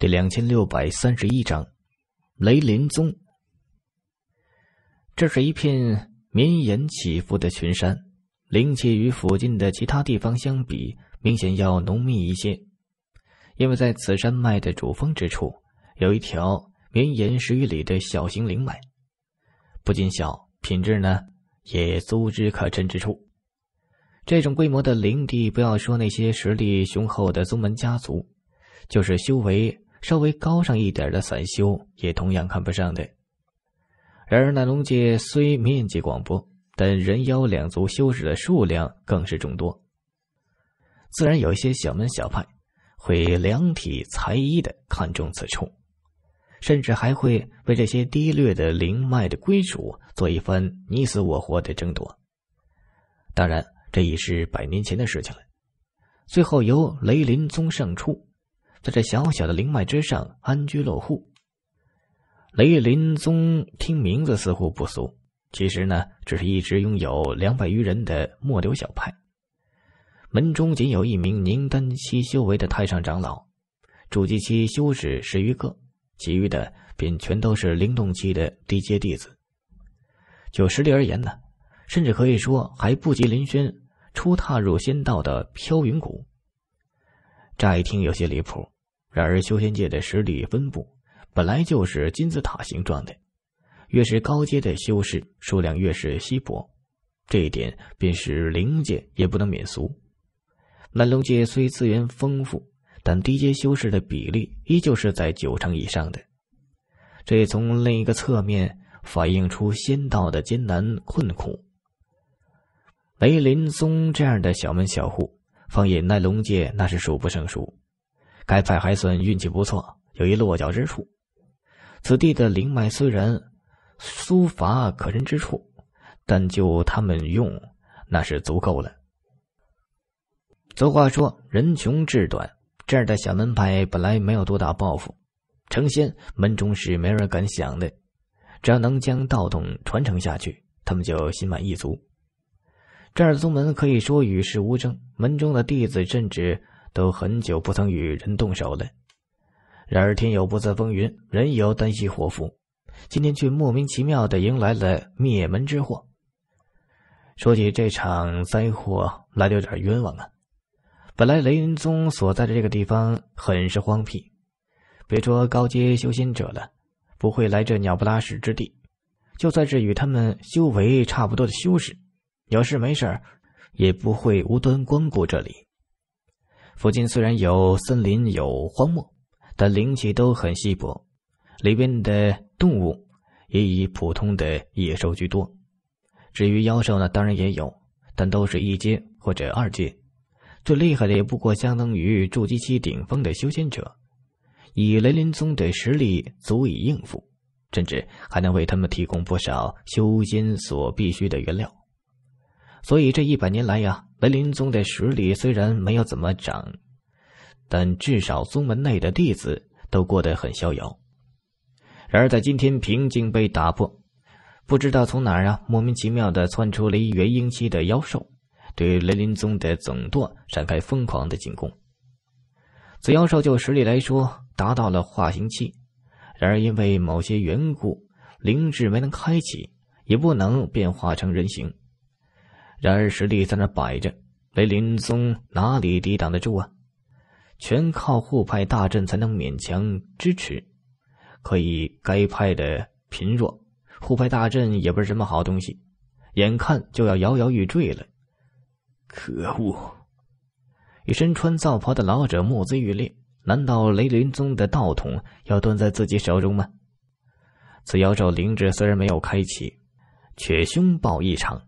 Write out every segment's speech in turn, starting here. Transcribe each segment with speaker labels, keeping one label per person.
Speaker 1: 第两千六百三十一章，雷林宗。这是一片绵延起伏的群山，灵气与附近的其他地方相比，明显要浓密一些。因为在此山脉的主峰之处，有一条绵延十余里的小型灵脉，不仅小，品质呢也足之可称之处。这种规模的灵地，不要说那些实力雄厚的宗门家族，就是修为。稍微高尚一点的散修也同样看不上的。然而，那龙界虽面积广博，但人妖两族修士的数量更是众多，自然有一些小门小派会量体裁衣的看重此处，甚至还会为这些低劣的灵脉的归属做一番你死我活的争夺。当然，这已是百年前的事情了，最后由雷林宗胜出。在这小小的灵脉之上安居落户，雷林宗听名字似乎不俗，其实呢，只是一直拥有两百余人的末流小派，门中仅有一名凝丹期修为的太上长老，筑基期修士十余个，其余的便全都是灵动期的低阶弟子。就实力而言呢，甚至可以说还不及林轩初踏入仙道的飘云谷。乍一听有些离谱。然而，修仙界的实力分布本来就是金字塔形状的，越是高阶的修士，数量越是稀薄。这一点便是灵界也不能免俗。南龙界虽资源丰富，但低阶修士的比例依旧是在九成以上的，这从另一个侧面反映出仙道的艰难困苦。雷林松这样的小门小户，放眼奈龙界，那是数不胜数。该派还算运气不错，有一落脚之处。此地的灵脉虽然苏乏可人之处，但就他们用那是足够了。俗话说“人穷志短”，这儿的小门派本来没有多大抱负，成仙门中是没人敢想的。只要能将道统传承下去，他们就心满意足。这儿宗门可以说与世无争，门中的弟子甚至。都很久不曾与人动手了，然而天有不测风云，人有旦夕祸福，今天却莫名其妙的迎来了灭门之祸。说起这场灾祸来，的有点冤枉啊！本来雷云宗所在的这个地方很是荒僻，别说高阶修仙者了，不会来这鸟不拉屎之地；就算是与他们修为差不多的修士，有事没事也不会无端光顾这里。附近虽然有森林，有荒漠，但灵气都很稀薄，里边的动物也以普通的野兽居多。至于妖兽呢，当然也有，但都是一阶或者二阶，最厉害的也不过相当于筑基期顶峰的修仙者。以雷林宗的实力，足以应付，甚至还能为他们提供不少修仙所必需的原料。所以这一百年来呀。雷林宗的实力虽然没有怎么长，但至少宗门内的弟子都过得很逍遥。然而在今天，平静被打破，不知道从哪儿啊，莫名其妙的窜出了一元婴期的妖兽，对雷林宗的总舵展开疯狂的进攻。此妖兽就实力来说达到了化形期，然而因为某些缘故，灵智没能开启，也不能变化成人形。然而实力在那摆着，雷林宗哪里抵挡得住啊？全靠护派大阵才能勉强支持，可以该派的贫弱，护派大阵也不是什么好东西，眼看就要摇摇欲坠了。可恶！一身穿皂袍的老者目眦欲裂，难道雷林宗的道统要断在自己手中吗？此妖兽灵智虽然没有开启，却凶暴异常。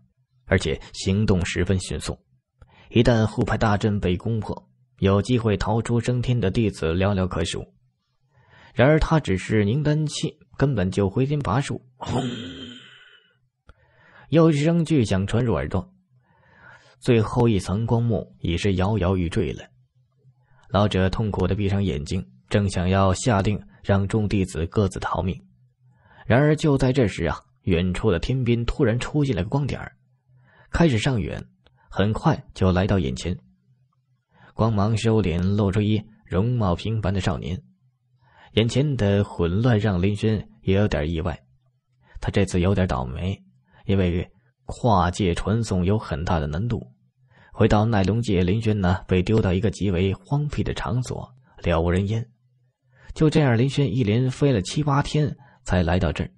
Speaker 1: 而且行动十分迅速，一旦护派大阵被攻破，有机会逃出升天的弟子寥寥可数。然而他只是凝丹期，根本就回天乏术。轰！又一声巨响传入耳中，最后一层光幕已是摇摇欲坠了。老者痛苦的闭上眼睛，正想要下令让众弟子各自逃命，然而就在这时啊，远处的天边突然出现了个光点儿。开始上远，很快就来到眼前。光芒收敛，露出一容貌平凡的少年。眼前的混乱让林轩也有点意外。他这次有点倒霉，因为跨界传送有很大的难度。回到奈龙界，林轩呢被丢到一个极为荒僻的场所，了无人烟。就这样，林轩一连飞了七八天才来到这儿。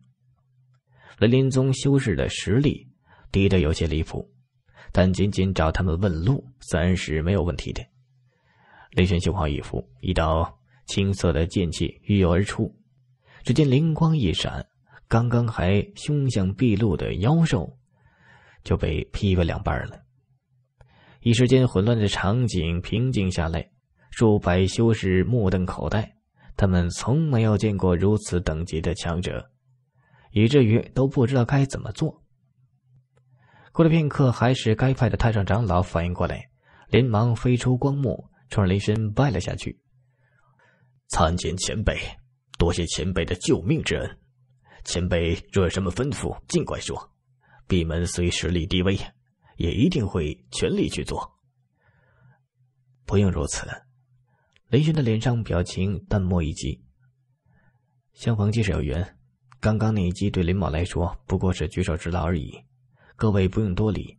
Speaker 1: 雷林宗修士的实力。低的有些离谱，但仅仅找他们问路，自然是没有问题的。雷玄修好一服，一道青色的剑气欲跃而出，只见灵光一闪，刚刚还凶相毕露的妖兽就被劈为两半了。一时间，混乱的场景平静下来，数百修士目瞪口呆，他们从没有见过如此等级的强者，以至于都不知道该怎么做。过了片刻，还是该派的太上长老反应过来，连忙飞出光幕，冲着雷神拜了下去：“参见前辈，多谢前辈的救命之恩。前辈若有什么吩咐，尽管说。闭门虽实力低微，也一定会全力去做。不用如此。”雷神的脸上表情淡漠一极。相逢即是有缘，刚刚那一击对林某来说不过是举手之劳而已。各位不用多礼。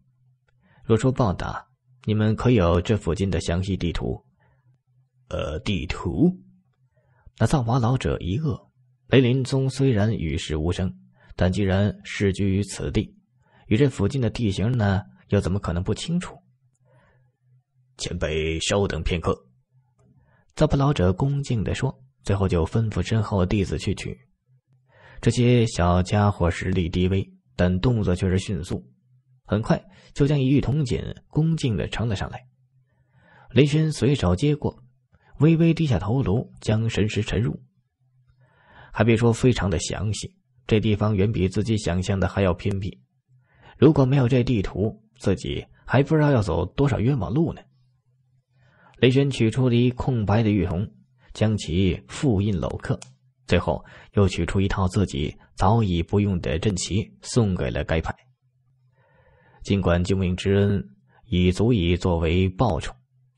Speaker 1: 若说报答，你们可有这附近的详细地图？呃，地图？那藏华老者一愕。雷林宗虽然与世无争，但既然世居于此地，与这附近的地形呢，又怎么可能不清楚？前辈稍等片刻。”藏化老者恭敬地说，最后就吩咐身后弟子去取。这些小家伙实力低微。但动作却是迅速，很快就将一玉铜锦恭敬的呈了上来。雷轩随手接过，微微低下头颅，将神识沉入。还别说，非常的详细。这地方远比自己想象的还要偏僻，如果没有这地图，自己还不知道要走多少冤枉路呢。雷轩取出了一空白的玉铜，将其复印镂刻。最后又取出一套自己早已不用的阵旗，送给了该派。尽管救命之恩已足以作为报酬，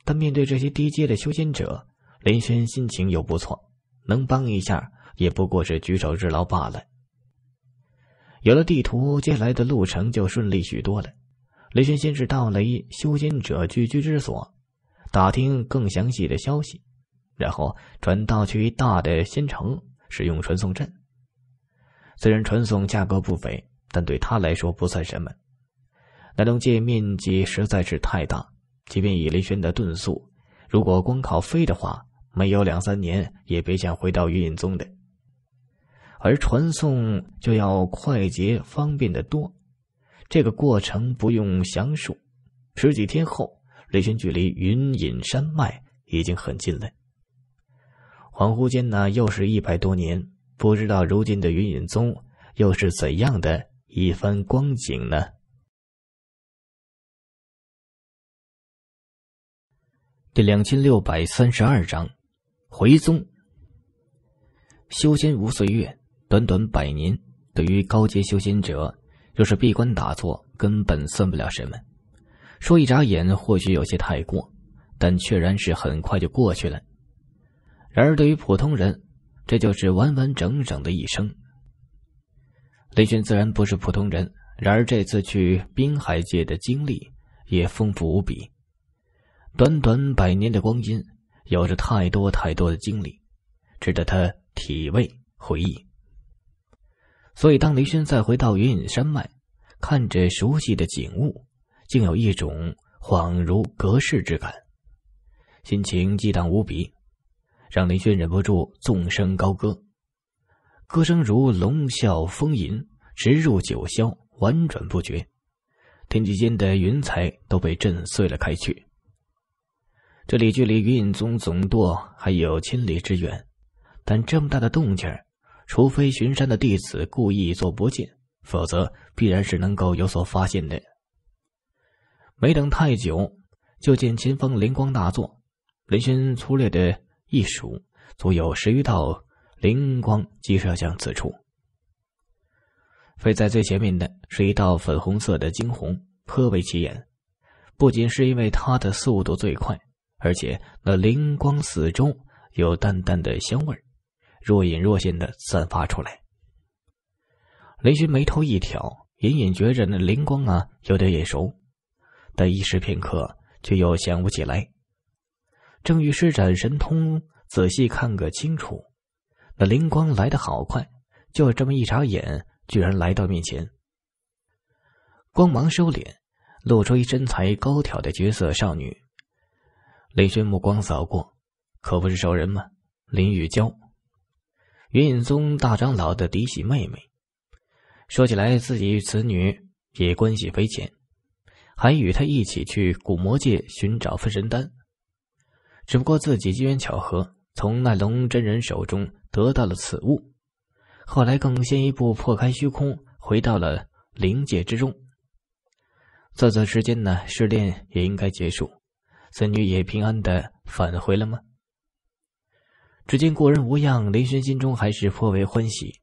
Speaker 1: 但面对这些低阶的修仙者，林轩心情又不错，能帮一下也不过是举手之劳罢了。有了地图，接下来的路程就顺利许多了。林轩先是到了一修仙者聚居之所，打听更详细的消息，然后转道去大的仙城。使用传送阵，虽然传送价格不菲，但对他来说不算什么。那龙界面积实在是太大，即便以雷轩的遁速，如果光靠飞的话，没有两三年也别想回到云隐宗的。而传送就要快捷方便的多，这个过程不用详述。十几天后，雷轩距离云隐山脉已经很近了。恍惚间呢，又是一百多年。不知道如今的云隐宗又是怎样的一番光景呢？第两千六百三十二章：回宗。修仙无岁月，短短百年，对于高阶修仙者，若是闭关打坐，根本算不了什么。说一眨眼，或许有些太过，但确然是很快就过去了。然而，对于普通人，这就是完完整整的一生。雷军自然不是普通人，然而这次去滨海界的经历也丰富无比。短短百年的光阴，有着太多太多的经历，值得他体味回忆。所以，当雷军再回到云隐山脉，看着熟悉的景物，竟有一种恍如隔世之感，心情激荡无比。让林轩忍不住纵声高歌，歌声如龙啸风吟，直入九霄，婉转不绝。天际间的云彩都被震碎了开去。这里距离云隐宗总舵还有千里之远，但这么大的动静除非巡山的弟子故意做不见，否则必然是能够有所发现的。没等太久，就见前方灵光大作，林轩粗略的。一数，足有十余道灵光击射向此处。飞在最前面的是一道粉红色的惊鸿，颇为起眼。不仅是因为它的速度最快，而且那灵光四周有淡淡的香味若隐若现的散发出来。雷军眉头一挑，隐隐觉着那灵光啊有点眼熟，但一时片刻却又想不起来。正欲施展神通，仔细看个清楚，那灵光来得好快，就这么一眨眼，居然来到面前。光芒收敛，露出一身材高挑的绝色少女。林轩目光扫过，可不是熟人吗？林雨娇，云隐宗大长老的嫡系妹妹。说起来，自己与此女也关系匪浅，还与她一起去古魔界寻找分神丹。只不过自己机缘巧合，从那龙真人手中得到了此物，后来更先一步破开虚空，回到了灵界之中。这段时间呢，试炼也应该结束，此女也平安的返回了吗？只见故人无恙，林轩心中还是颇为欢喜。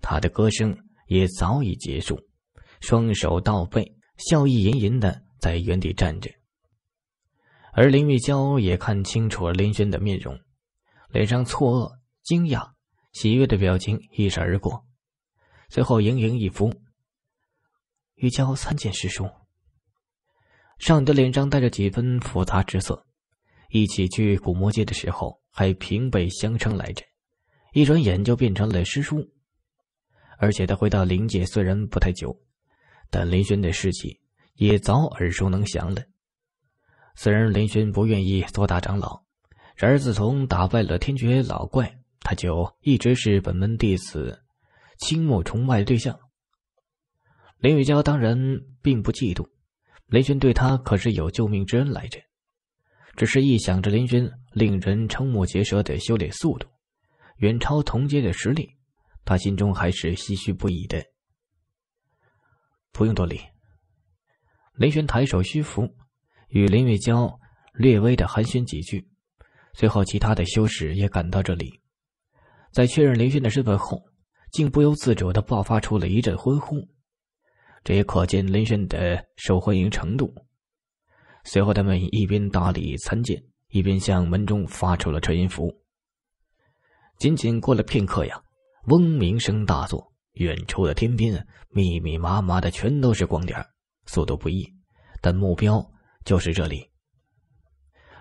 Speaker 1: 他的歌声也早已结束，双手倒背，笑意盈盈的在原地站着。而林玉娇也看清楚了林轩的面容，脸上错愕、惊讶、喜悦的表情一闪而过，随后盈盈一福：“玉娇参见师叔。”尚德脸上带着几分复杂之色。一起去古魔界的时候还平辈相称来着，一转眼就变成了师叔。而且他回到灵界虽然不太久，但林轩的事迹也早耳熟能详了。虽然林轩不愿意做大长老，然而自从打败了天绝老怪，他就一直是本门弟子倾慕崇拜对象。林雨娇当然并不嫉妒，林轩对她可是有救命之恩来着。只是一想着林轩令人瞠目结舌的修炼速度，远超同阶的实力，他心中还是唏嘘不已的。不用多礼，雷轩抬手虚扶。与林月娇略微的寒暄几句，随后其他的修士也赶到这里，在确认林轩的身份后，竟不由自主的爆发出了一阵欢呼，这也可见林轩的受欢迎程度。随后他们一边打礼参见，一边向门中发出了传音符。仅仅过了片刻呀，嗡鸣声大作，远处的天边密密麻麻的全都是光点，速度不一，但目标。就是这里。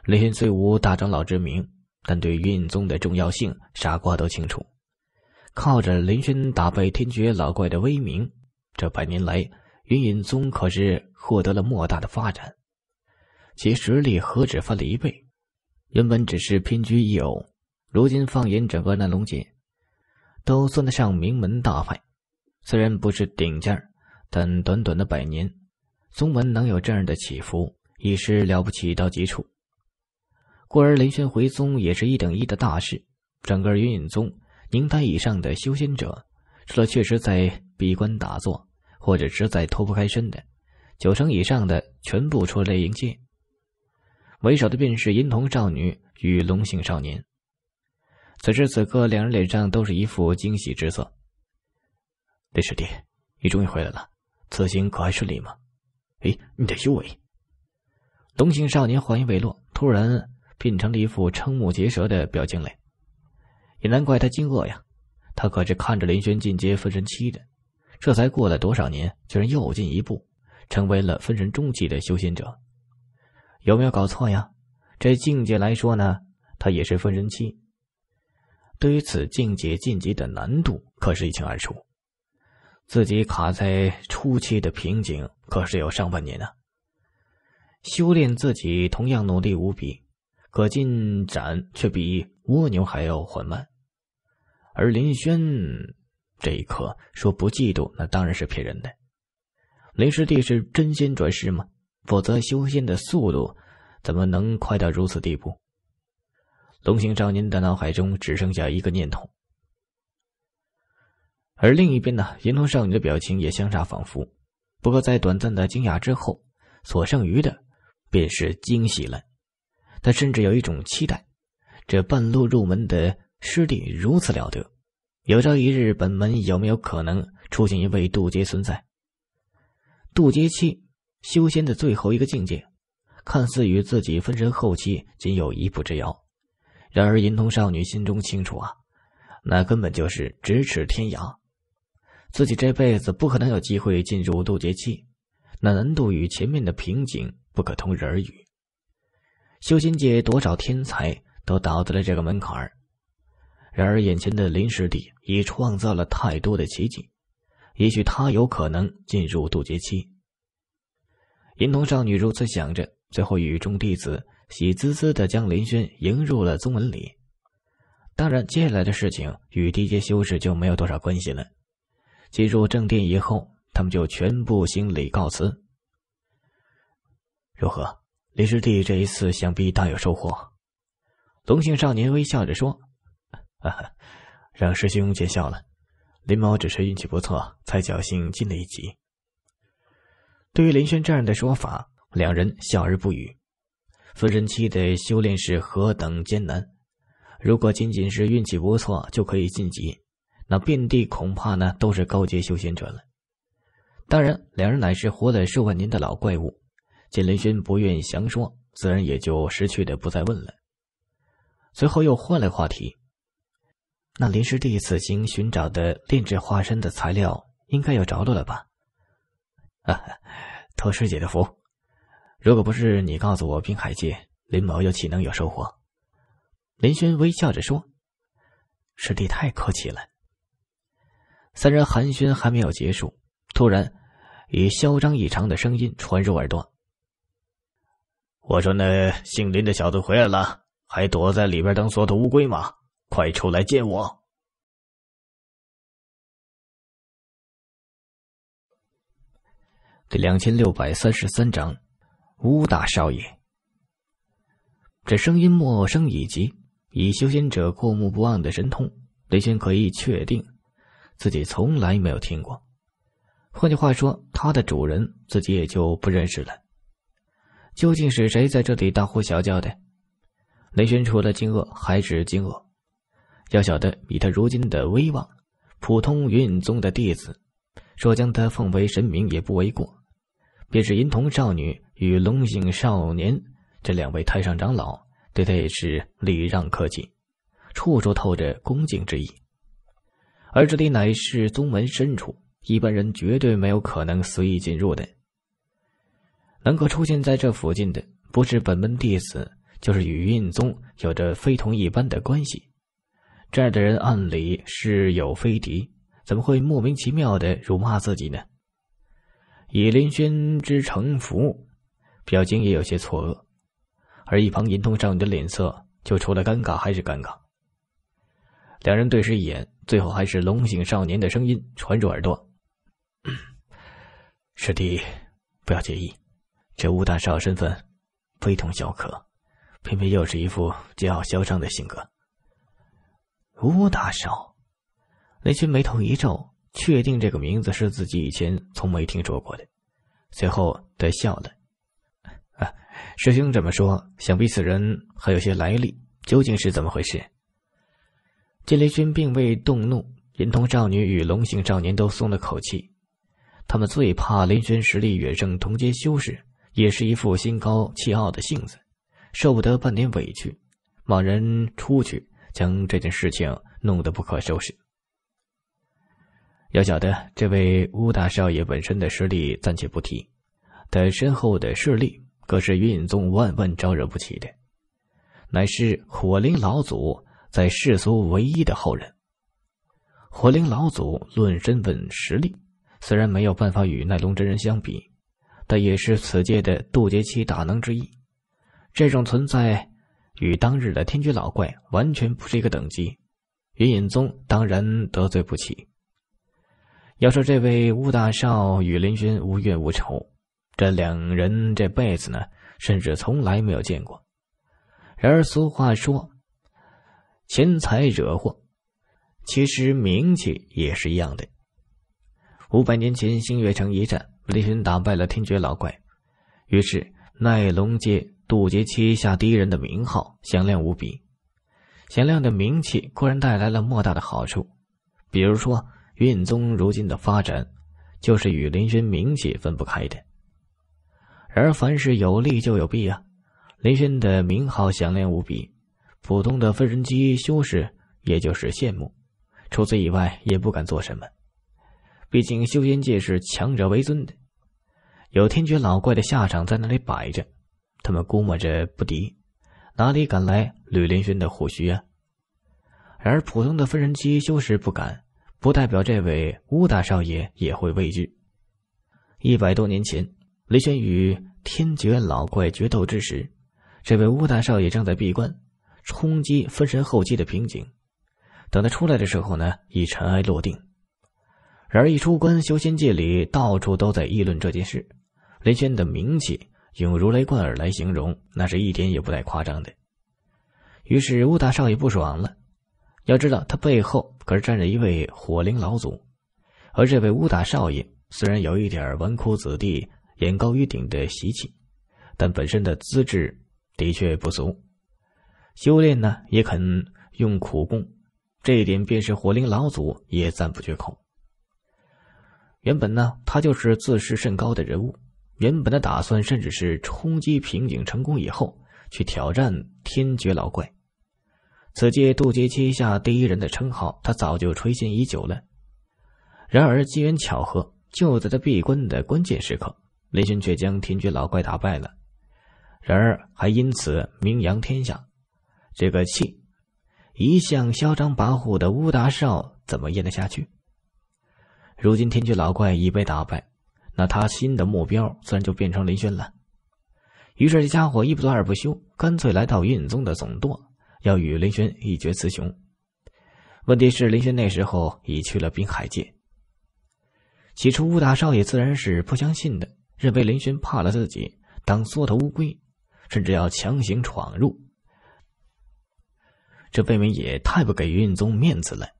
Speaker 1: 林云虽无大长老之名，但对云隐宗的重要性，傻瓜都清楚。靠着林轩打败天绝老怪的威名，这百年来，云隐宗可是获得了莫大的发展，其实力何止翻了一倍。原本只是偏居一隅，如今放眼整个南龙界，都算得上名门大派。虽然不是顶尖，但短短的百年，宗门能有这样的起伏。已是了不起到极处，故而雷玄回宗也是一等一的大事。整个云隐宗宁丹以上的修仙者，除了确实在闭关打坐或者实在脱不开身的，九成以上的全部出来迎接。为首的便是银童少女与龙姓少年。此时此刻，两人脸上都是一副惊喜之色。雷师弟，你终于回来了，此行可还顺利吗？哎，你的修为？东姓少年话音未落，突然变成了一副瞠目结舌的表情来。也难怪他惊愕呀，他可是看着林轩进阶分神期的，这才过了多少年，居然又进一步，成为了分神中期的修仙者，有没有搞错呀？这境界来说呢，他也是分神期。对于此境界晋级的难度，可是一清二楚，自己卡在初期的瓶颈，可是有上万年啊。修炼自己同样努力无比，可进展却比蜗牛还要缓慢。而林轩这一刻说不嫉妒，那当然是骗人的。雷师弟是真仙转世吗？否则修仙的速度怎么能快到如此地步？龙行少年的脑海中只剩下一个念头。而另一边呢，银龙少女的表情也相差仿佛。不过在短暂的惊讶之后，所剩余的。便是惊喜了，他甚至有一种期待：这半路入门的师弟如此了得，有朝一日本门有没有可能出现一位渡劫存在？渡劫期修仙的最后一个境界，看似与自己分身后期仅有一步之遥，然而银童少女心中清楚啊，那根本就是咫尺天涯。自己这辈子不可能有机会进入渡劫期，那难度与前面的瓶颈。不可同日而语。修仙界多少天才都倒在了这个门槛儿，然而眼前的林师弟已创造了太多的奇迹，也许他有可能进入渡劫期。银童少女如此想着，最后与众弟子喜滋滋的将林轩迎入了宗门里。当然，接下来的事情与低阶修士就没有多少关系了。进入正殿以后，他们就全部行礼告辞。如何，林师弟这一次想必大有收获。龙姓少年微笑着说：“哈、哈，让师兄见笑了，林某只是运气不错，才侥幸进了一级。”对于林轩这样的说法，两人笑而不语。分神期的修炼是何等艰难，如果仅仅是运气不错就可以晋级，那遍地恐怕呢都是高阶修仙者了。当然，两人乃是活了数万年的老怪物。见林轩不愿详说，自然也就识趣的不再问了。随后又换了话题：“那林师弟此行寻找的炼制化身的材料，应该有着落了吧？”“ 哈哈，托师姐的福，如果不是你告诉我滨海界，林某又岂能有收获？”林轩微笑着说：“师弟太客气了。”三人寒暄还没有结束，突然以嚣张异常的声音传入耳朵。我说：“那姓林的小子回来了，还躲在里边当缩头乌龟吗？快出
Speaker 2: 来见我！”
Speaker 1: 第两千六百三十三章，乌大少爷。这声音陌生以及以修仙者过目不忘的神通，雷轩可以确定自己从来没有听过。换句话说，他的主人自己也就不认识了。究竟是谁在这里大呼小叫的？雷轩除了惊愕还是惊愕。要晓得，以他如今的威望，普通云隐宗的弟子说将他奉为神明也不为过。便是银童少女与龙姓少年这两位太上长老，对他也是礼让客气，处处透着恭敬之意。而这里乃是宗门深处，一般人绝对没有可能随意进入的。能够出现在这附近的，不是本门弟子，就是与印宗有着非同一般的关系。这儿的人，按理是有非敌，怎么会莫名其妙的辱骂自己呢？以林轩之城府，表情也有些错愕，而一旁银通少女的脸色，就除了尴尬还是尴尬。两人对视一眼，最后还是龙醒少年的声音传入耳朵：“ 师弟，不要介意。”这吴大少身份非同小可，偏偏又是一副桀骜嚣张的性格。吴大少，雷军眉头一皱，确定这个名字是自己以前从没听说过的。随后他笑了：“师兄这么说，想必此人还有些来历，究竟是怎么回事？”金雷军并未动怒，银瞳少女与龙姓少年都松了口气，他们最怕雷军实力远胜同阶修士。也是一副心高气傲的性子，受不得半点委屈，贸然出去将这件事情弄得不可收拾。要晓得，这位乌大少爷本身的实力暂且不提，他身后的势力可是云隐宗万万招惹不起的，乃是火灵老祖在世俗唯一的后人。火灵老祖论身份实力，虽然没有办法与奈龙真人相比。他也是此界的渡劫期大能之一，这种存在与当日的天绝老怪完全不是一个等级。云隐宗当然得罪不起。要说这位乌大少与林轩无怨无仇，这两人这辈子呢，甚至从来没有见过。然而俗话说，钱财惹祸，其实名气也是一样的。五百年前星月城一战。林轩打败了天绝老怪，于是奈龙界渡劫期下第一人的名号响亮无比。响亮的名气固然带来了莫大的好处，比如说云隐宗如今的发展，就是与林轩名气分不开的。然而凡事有利就有弊啊，林轩的名号响亮无比，普通的分神机修士也就是羡慕，除此以外也不敢做什么。毕竟修仙界是强者为尊的，有天绝老怪的下场在那里摆着，他们估摸着不敌，哪里敢来吕林轩的虎须啊？然而普通的分神期修士不敢，不代表这位乌大少爷也会畏惧。一百多年前，雷轩与天绝老怪决斗之时，这位乌大少爷正在闭关，冲击分神后期的瓶颈。等他出来的时候呢，已尘埃落定。然而一出关，修仙界里到处都在议论这件事，林轩的名气用如雷贯耳来形容，那是一点也不带夸张的。于是乌大少爷不爽了，要知道他背后可是站着一位火灵老祖，而这位乌大少爷虽然有一点纨绔子弟眼高于顶的习气，但本身的资质的确不俗，修炼呢也肯用苦功，这一点便是火灵老祖也赞不绝口。原本呢，他就是自视甚高的人物。原本的打算，甚至是冲击瓶颈成功以后，去挑战天绝老怪。此界渡劫期下第一人的称号，他早就垂涎已久了。然而机缘巧合，就在他闭关的关键时刻，雷军却将天绝老怪打败了。然而还因此名扬天下，这个气，一向嚣张跋扈的乌大少怎么咽得下去？如今天绝老怪已被打败，那他新的目标自然就变成林轩了。于是这家伙一不做二不休，干脆来到隐宗的总舵，要与林轩一决雌雄。问题是林轩那时候已去了滨海界。起初，吴大少爷自然是不相信的，认为林轩怕了自己，当缩头乌龟，甚至要强行闯入，这未免也太不给云宗面子了。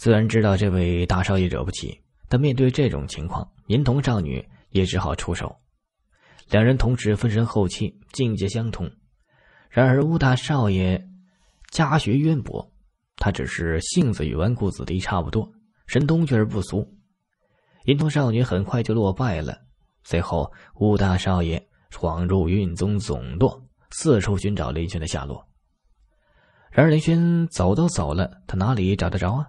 Speaker 1: 虽然知道这位大少爷惹不起，但面对这种情况，银童少女也只好出手。两人同时分身后期，境界相同。然而乌大少爷家学渊博，他只是性子与纨绔子弟差不多，神通却是不俗。银童少女很快就落败了。随后，乌大少爷闯入运宗总舵，四处寻找林轩的下落。然而林轩走都走了，他哪里找得着啊？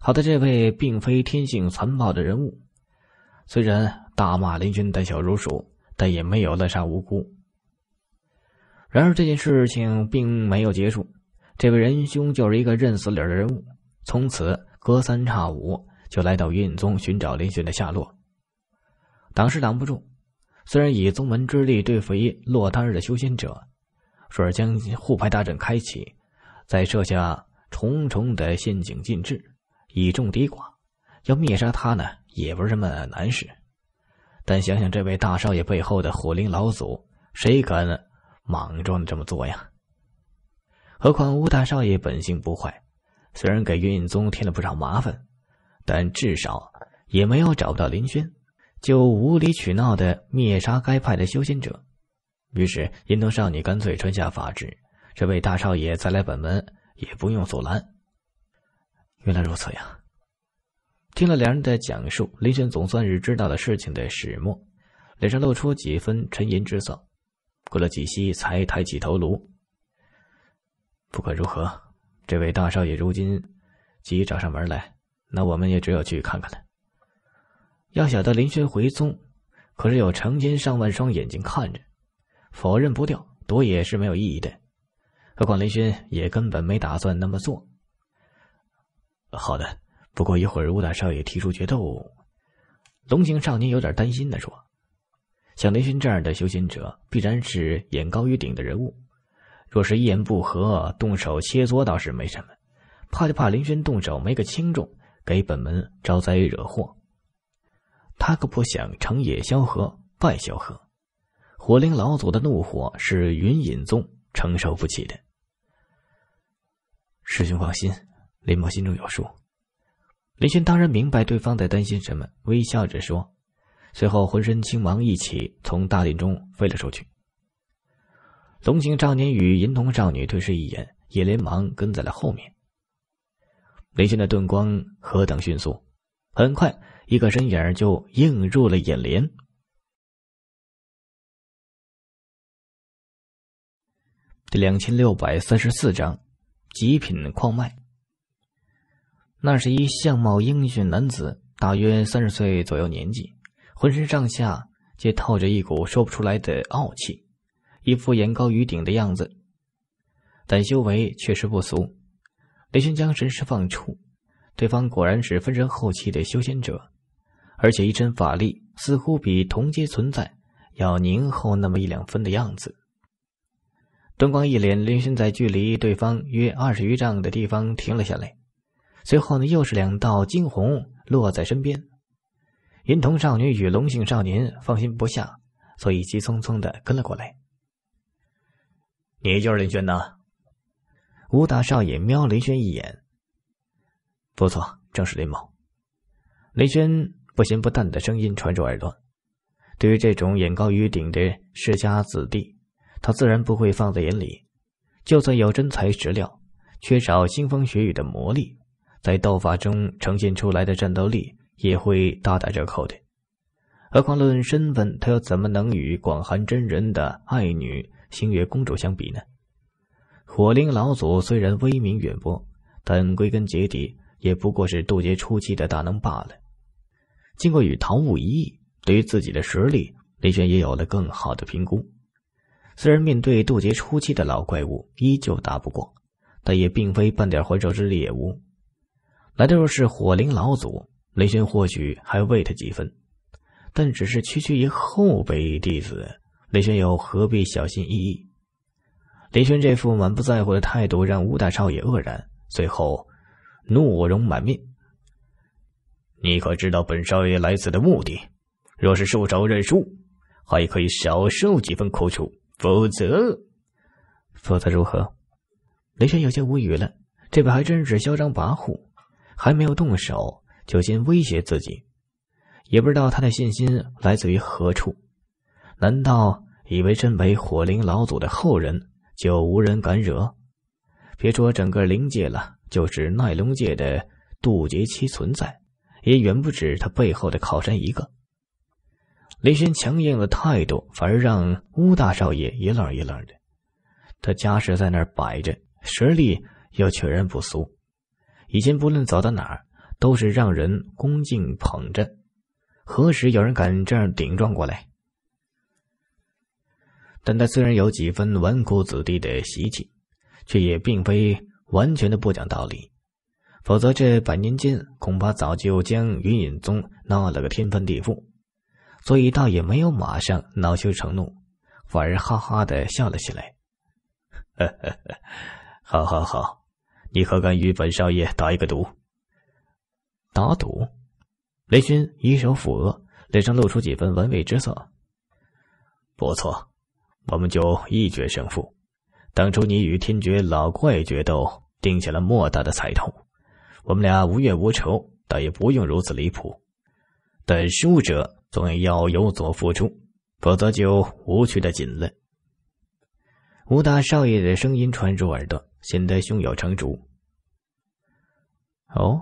Speaker 1: 好的，这位并非天性残暴的人物，虽然大骂林军胆小如鼠，但也没有滥杀无辜。然而这件事情并没有结束，这位仁兄就是一个认死理的人物，从此隔三差五就来到运宗寻找林军的下落。挡是挡不住，虽然以宗门之力对付一落单的修仙者，说是将护派大阵开启，在设下重重的陷阱禁制。以众敌寡，要灭杀他呢，也不是什么难事。但想想这位大少爷背后的火灵老祖，谁敢莽撞的这么做呀？何况吴大少爷本性不坏，虽然给云隐宗添了不少麻烦，但至少也没有找不到林轩，就无理取闹的灭杀该派的修仙者。于是，银灯少女干脆传下法旨：这位大少爷再来本门，也不用阻拦。原来如此呀！听了两人的讲述，林轩总算是知道了事情的始末，脸上露出几分沉吟之色。过了几息，才抬起头颅。不管如何，这位大少爷如今急找上门来，那我们也只有去看看了。要晓得，林轩回宗，可是有成千上万双眼睛看着，否认不掉，躲也是没有意义的。何况林轩也根本没打算那么做。好的，不过一会儿，吴大少爷提出决斗，龙行少年有点担心的说：“像林轩这样的修仙者，必然是眼高于顶的人物。若是一言不合动手切磋，倒是没什么，怕就怕林轩动手没个轻重，给本门招灾惹祸。他可不想成也萧何，败萧何。火灵老祖的怒火是云隐宗承受不起的。师兄放心。”林墨心中有数，林轩当然明白对方在担心什么，微笑着说，随后浑身青芒一起，从大殿中飞了出去。龙行少年与银瞳少女对视一眼，也连忙跟在了后面。林轩的遁光何等迅速，很快一个身影
Speaker 2: 就映入了眼帘。
Speaker 1: 第两千六百三十四章：极品矿脉。那是一相貌英俊男子，大约三十岁左右年纪，浑身上下皆透着一股说不出来的傲气，一副眼高于顶的样子。但修为确实不俗。林轩将神识放出，对方果然是分神后期的修仙者，而且一身法力似乎比同阶存在要凝厚那么一两分的样子。灯光一脸，林轩在距离对方约二十余丈的地方停了下来。随后呢，又是两道惊鸿落在身边。银铜少女与龙姓少年放心不下，所以急匆匆的跟了过来。你就是林轩呐？吴大少爷瞄林轩一眼，不错，正是林某。林轩不咸不淡的声音传入耳朵。对于这种眼高于顶的世家子弟，他自然不会放在眼里。就算有真材实料，缺少腥风血雨的魔力，在斗法中呈现出来的战斗力也会大打折扣的。何况论身份，他又怎么能与广寒真人的爱女星月公主相比呢？火灵老祖虽然威名远播，但归根结底也不过是渡劫初期的大能罢了。经过与唐木一役，对于自己的实力，李轩也有了更好的评估。虽然面对渡劫初期的老怪物依旧打不过，但也并非半点还手之力也无。来的若是火灵老祖，雷轩或许还畏他几分；但只是区区一后辈弟子，雷轩又何必小心翼翼？雷轩这副满不在乎的态度让吴大少爷愕然，随后怒容满面：“你可知道本少爷来此的目的？若是受招认输，还可以少受几分苦楚；否则，否则如何？”雷轩有些无语了，这边还真是嚣张跋扈。还没有动手，就先威胁自己，也不知道他的信心来自于何处。难道以为身为火灵老祖的后人就无人敢惹？别说整个灵界了，就是奈龙界的渡劫期存在，也远不止他背后的靠山一个。林轩强硬的态度反而让乌大少爷一愣一愣的。他家世在那儿摆着，实力又确然不俗。以前不论走到哪儿，都是让人恭敬捧着。何时有人敢这样顶撞过来？但他虽然有几分纨绔子弟的习气，却也并非完全的不讲道理，否则这百年间恐怕早就将云隐宗闹了个天翻地覆。所以倒也没有马上恼羞成怒，反而哈哈的笑了起来：“呵呵呵，好好好。”你可敢与本少爷打一个赌？打赌！雷军一手抚额，脸上露出几分玩味之色。不错，我们就一决胜负。当初你与天绝老怪决斗，定下了莫大的彩头。我们俩无怨无仇，倒也不用如此离谱。但输者总也要有所付出，否则就无趣的紧了。吴大少爷的声音传入耳朵。显得胸有成竹。哦，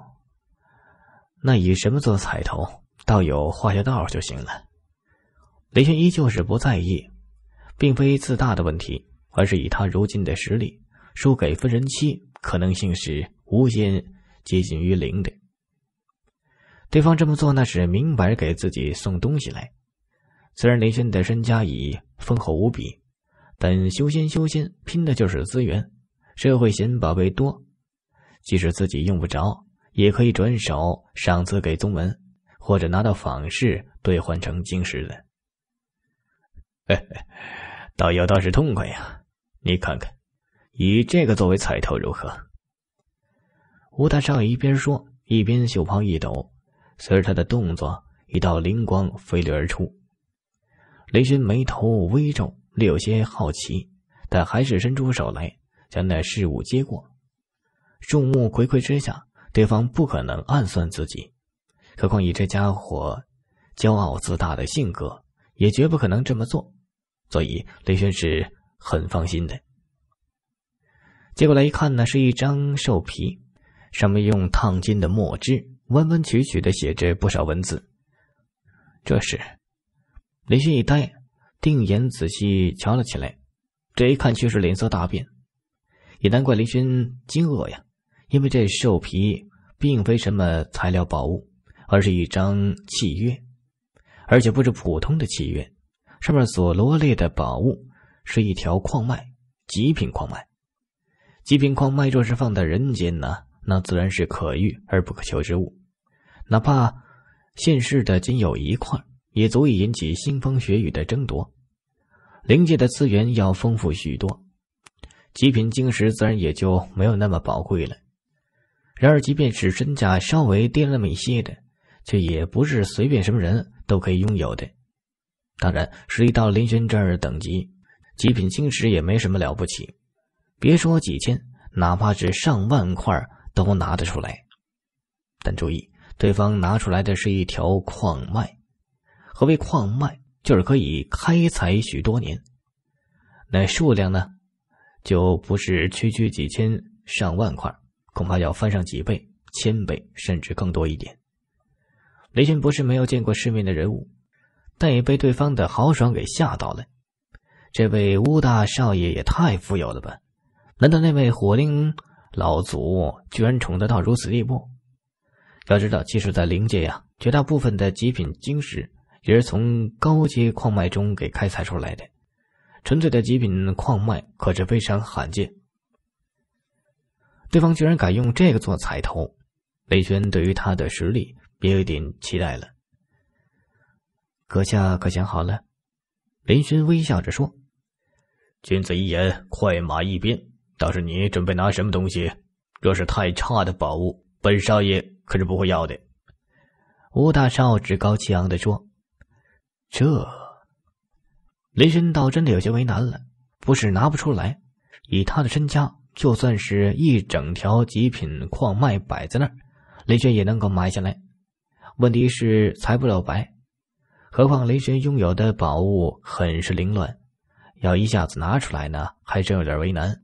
Speaker 1: 那以什么做彩头？倒有画个道就行了。雷轩依旧是不在意，并非自大的问题，而是以他如今的实力，输给分人期可能性是无限接近于零的。对方这么做，那是明摆给自己送东西来。虽然雷轩的身家已丰厚无比，但修仙修仙拼的就是资源。社会闲宝贝多，即使自己用不着，也可以转手赏赐给宗门，或者拿到坊市兑换成晶石的。嘿嘿，倒有倒是痛快呀！你看看，以这个作为彩头如何？吴大少一边说，一边袖袍一抖，随着他的动作，一道灵光飞掠而出。雷军眉头微皱，略有些好奇，但还是伸出手来。那事物接过，众目睽睽之下，对方不可能暗算自己。何况以这家伙骄傲自大的性格，也绝不可能这么做。所以雷轩是很放心的。接过来一看，呢是一张兽皮，上面用烫金的墨汁弯弯曲曲的写着不少文字。这时，雷轩一呆，定眼仔细瞧了起来。这一看却是脸色大变。也难怪林轩惊愕呀，因为这兽皮并非什么材料宝物，而是一张契约，而且不是普通的契约，上面所罗列的宝物是一条矿脉，极品矿脉。极品矿脉若是放在人间呢，那自然是可遇而不可求之物，哪怕现世的仅有一块，也足以引起腥风血雨的争夺。灵界的资源要丰富许多。极品晶石自然也就没有那么宝贵了。然而，即便是身价稍微低那么一些的，却也不是随便什么人都可以拥有的。当然，实际到林轩这儿，等级极品晶石也没什么了不起，别说几千，哪怕是上万块都拿得出来。但注意，对方拿出来的是一条矿脉。何为矿脉？就是可以开采许多年。那数量呢？就不是区区几千上万块，恐怕要翻上几倍、千倍，甚至更多一点。雷军不是没有见过世面的人物，但也被对方的豪爽给吓到了。这位乌大少爷也太富有了吧？难道那位火灵老祖居然宠得到如此地步？要知道，即使在灵界呀，绝大部分的极品晶石也是从高阶矿脉中给开采出来的。纯粹的极品矿脉可是非常罕见，对方居然敢用这个做彩头，雷轩对于他的实力也有点期待了。阁下可想好了？林轩微笑着说：“君子一言，快马一鞭。”倒是你准备拿什么东西？若是太差的宝物，本少爷可是不会要的。”吴大少趾高气昂的说：“这。”雷轩倒真的有些为难了，不是拿不出来，以他的身家，就算是一整条极品矿脉摆在那儿，雷轩也能够买下来。问题是财不了白，何况雷轩拥有的宝物很是凌乱，要一下子拿出来呢，还真有点为难。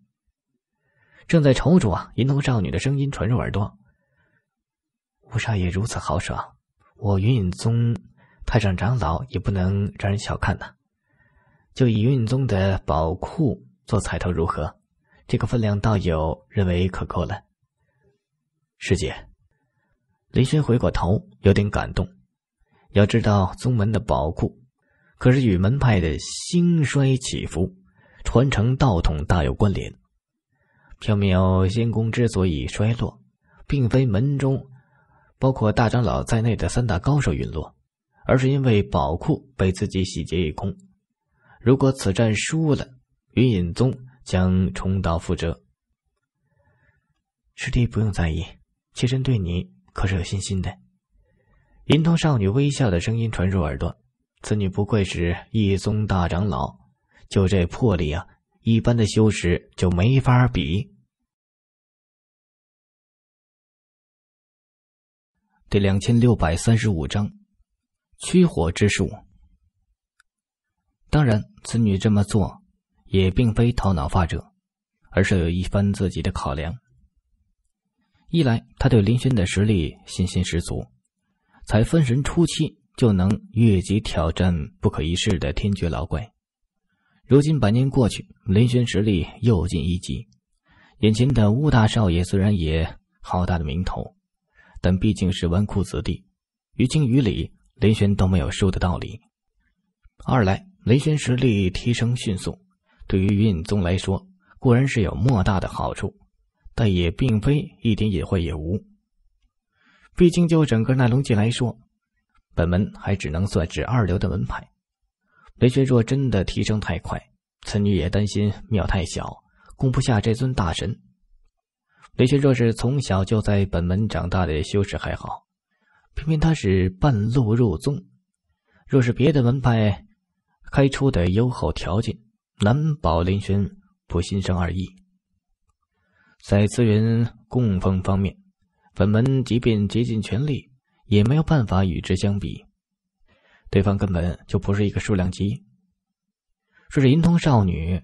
Speaker 1: 正在踌躇啊，银铜少女的声音传入耳朵：“吴少爷如此豪爽，我云隐宗太上长老也不能让人小看呐。”就以云宗的宝库做彩头如何？这个分量道友认为可够了。师姐，林轩回过头，有点感动。要知道，宗门的宝库可是与门派的兴衰起伏、传承道统大有关联。缥缈仙宫之所以衰落，并非门中包括大长老在内的三大高手陨落，而是因为宝库被自己洗劫一空。如果此战输了，云隐宗将重蹈覆辙。师弟不用在意，妾身对你可是有信心的。银瞳少女微笑的声音传入耳朵，此女不愧是一宗大长老，就这魄力啊，一般的修士就没法比。
Speaker 2: 第两千六百三十五章：
Speaker 1: 驱火之术。当然，此女这么做，也并非头脑发热，而是有一番自己的考量。一来，他对林轩的实力信心十足，才分神初期就能越级挑战不可一世的天绝老怪；如今百年过去，林轩实力又进一级。眼前的乌大少爷虽然也好大的名头，但毕竟是纨绔子弟，于情于理，林轩都没有输的道理。二来。雷轩实力提升迅速，对于云隐宗来说，固然是有莫大的好处，但也并非一点隐患也无。毕竟就整个纳龙界来说，本门还只能算是二流的门派。雷轩若真的提升太快，此女也担心庙太小，供不下这尊大神。雷轩若是从小就在本门长大的修士还好，偏偏他是半路入宗，若是别的门派。开出的优厚条件，难保林轩不心生二意。在资源供奉方面，本门即便竭尽全力，也没有办法与之相比。对方根本就不是一个数量级。说是银通少女，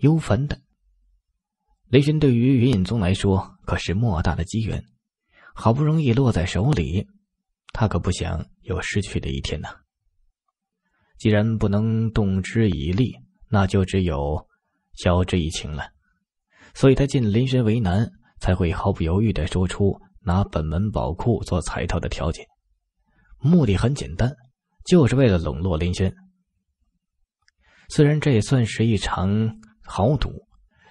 Speaker 1: 幽凡的雷神，对于云隐宗来说可是莫大的机缘，好不容易落在手里，他可不想有失去的一天呢。既然不能动之以利，那就只有晓之以情了。所以他见林轩为难，才会毫不犹豫的说出拿本门宝库做彩头的条件。目的很简单，就是为了笼络林轩。虽然这也算是一场豪赌，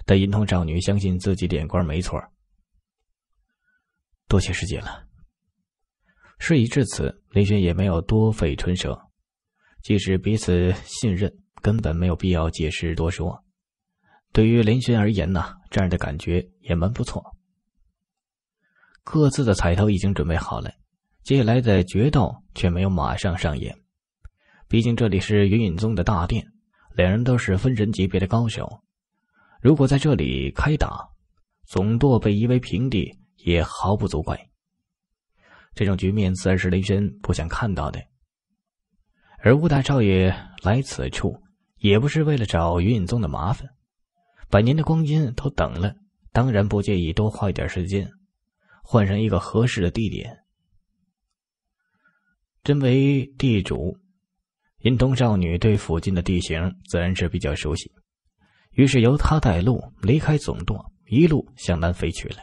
Speaker 1: 但银通少女相信自己眼光没错。多谢师姐了。事已至此，林轩也没有多费唇舌。即使彼此信任，根本没有必要解释多说。对于林轩而言呢，这样的感觉也蛮不错。各自的彩头已经准备好了，接下来的决斗却没有马上上演。毕竟这里是云隐宗的大殿，两人都是分神级别的高手，如果在这里开打，总舵被夷为平地也毫不足怪。这种局面自然是林轩不想看到的。而吴大少爷来此处，也不是为了找云隐宗的麻烦。百年的光阴都等了，当然不介意多花一点时间，换上一个合适的地点。身为地主，银东少女对附近的地形自然是比较熟悉，于是由他带路，离开总舵，一路向南飞去了。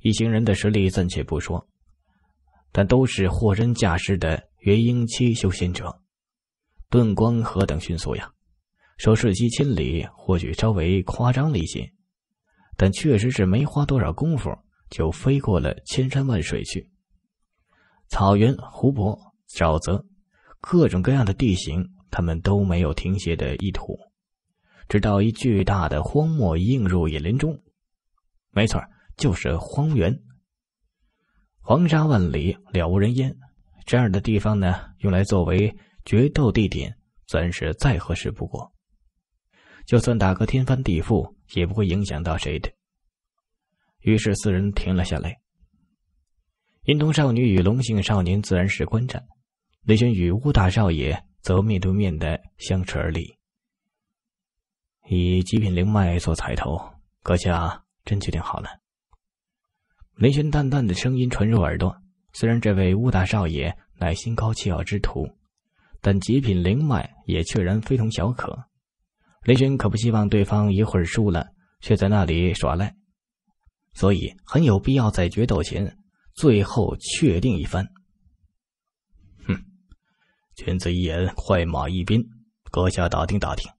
Speaker 1: 一行人的实力暂且不说，但都是货真价实的。元婴期修仙者，遁光何等迅速呀！说瞬息千里，或许稍微夸张了一些，但确实是没花多少功夫就飞过了千山万水去。草原、湖泊、沼泽，各种各样的地形，他们都没有停歇的意图，直到一巨大的荒漠映入眼帘中。没错，就是荒原，黄沙万里，了无人烟。这样的地方呢，用来作为决斗地点，自然是再合适不过。就算打个天翻地覆，也不会影响到谁的。于是四人停了下来。银童少女与龙姓少年自然是观战，雷轩与乌大少爷则面对面的相持而立。以极品灵脉做彩头，阁下真决定好了？雷轩淡淡的声音传入耳朵。虽然这位乌大少爷乃心高气傲之徒，但极品灵脉也确然非同小可。雷轩可不希望对方一会儿输了，却在那里耍赖，所以很有必要在决斗前最后确定一番。哼，君子一言，快马一鞭。阁下打听打听，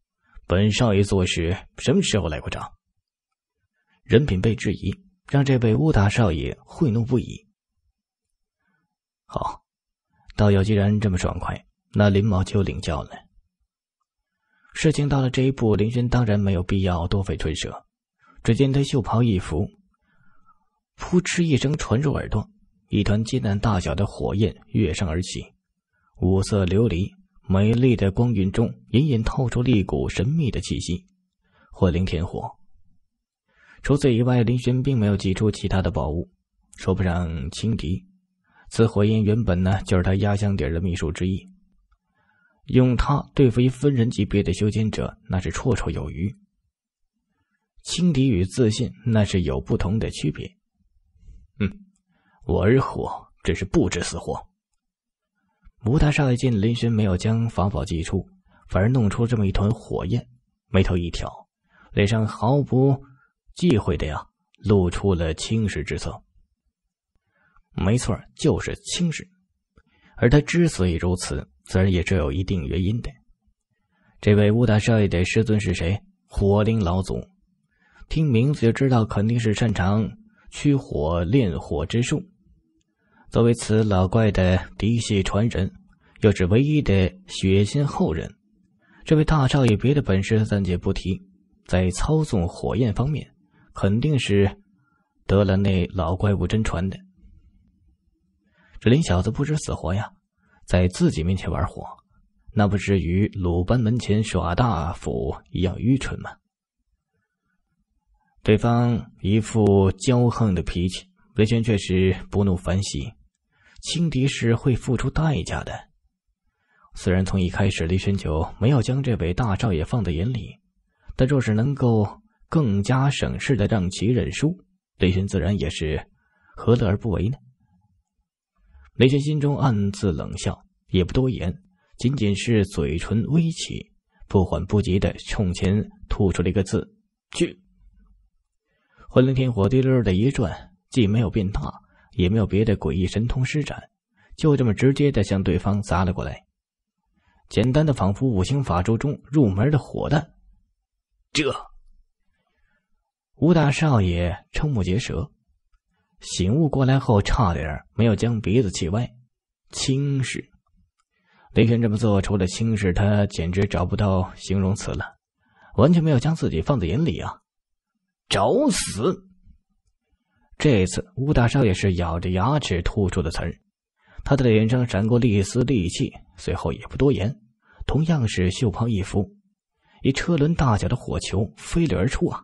Speaker 1: 本少爷做事什么时候来过账？人品被质疑，让这位乌大少爷愤怒不已。好，道友既然这么爽快，那林某就领教了。事情到了这一步，林轩当然没有必要多费唇舌。只见他袖袍一拂，扑哧一声传入耳朵，一团鸡蛋大小的火焰跃升而起，五色琉璃，美丽的光晕中隐隐透出了一股神秘的气息——火灵天火。除此以外，林轩并没有祭出其他的宝物，说不上轻敌。此火焰原本呢，就是他压箱底儿的秘术之一，用它对付一分人级别的修仙者，那是绰绰有余。轻敌与自信那是有不同的区别。嗯，我儿火只是不知死活。吴大少爷见林轩没有将法宝祭出，反而弄出这么一团火焰，眉头一挑，脸上毫不忌讳的呀，露出了轻视之色。没错，就是青视，而他之所以如此，自然也是有一定原因的。这位乌大少爷的师尊是谁？火灵老祖，听名字就知道肯定是擅长驱火炼火之术。作为此老怪的嫡系传人，又是唯一的血亲后人，这位大少爷别的本事暂且不提，在操纵火焰方面，肯定是得了那老怪物真传的。这林小子不知死活呀，在自己面前玩火，那不是与鲁班门前耍大斧一样愚蠢吗？对方一副骄横的脾气，雷轩却是不怒反喜。轻敌是会付出代价的。虽然从一开始雷轩就没有将这位大少爷放在眼里，但若是能够更加省事的让其认输，雷轩自然也是何乐而不为呢？雷玄心中暗自冷笑，也不多言，仅仅是嘴唇微起，不缓不急的冲前吐出了一个字：“去！”混灵天火滴溜溜的一转，既没有变大，也没有别的诡异神通施展，就这么直接的向对方砸了过来，简单的仿佛五行法术中入门的火弹。这，吴大少爷瞠目结舌。醒悟过来后，差点没有将鼻子气歪。轻视，雷玄这么做，除了轻视他，简直找不到形容词了。完全没有将自己放在眼里啊！找死！这次吴大少也是咬着牙齿吐出的词儿，他的脸上闪过一丝戾气，随后也不多言，同样是袖袍一拂，一车轮大小的火球飞掠而出啊！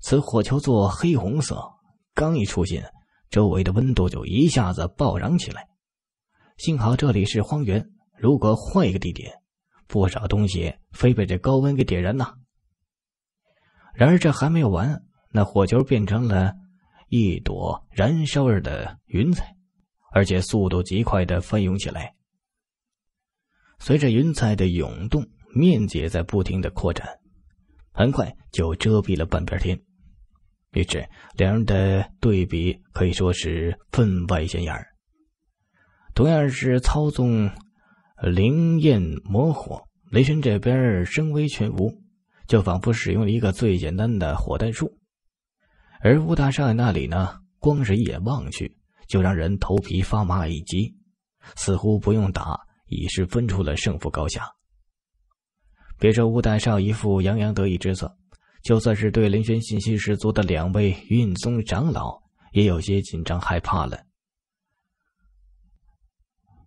Speaker 1: 此火球作黑红色。刚一出现，周围的温度就一下子暴涨起来。幸好这里是荒原，如果换一个地点，不少东西非被这高温给点燃呐。然而这还没有完，那火球变成了一朵燃烧着的云彩，而且速度极快的翻涌起来。随着云彩的涌动，面积也在不停的扩展，很快就遮蔽了半边天。于是，两人的对比可以说是分外显眼同样是操纵灵焰魔火，雷神这边声威全无，就仿佛使用了一个最简单的火弹术；而乌大少那里呢，光是一眼望去就让人头皮发麻一击，似乎不用打已是分出了胜负高下。别说乌大少一副洋洋得意之色。就算是对林轩信心十足的两位运宗长老，也有些紧张害怕了。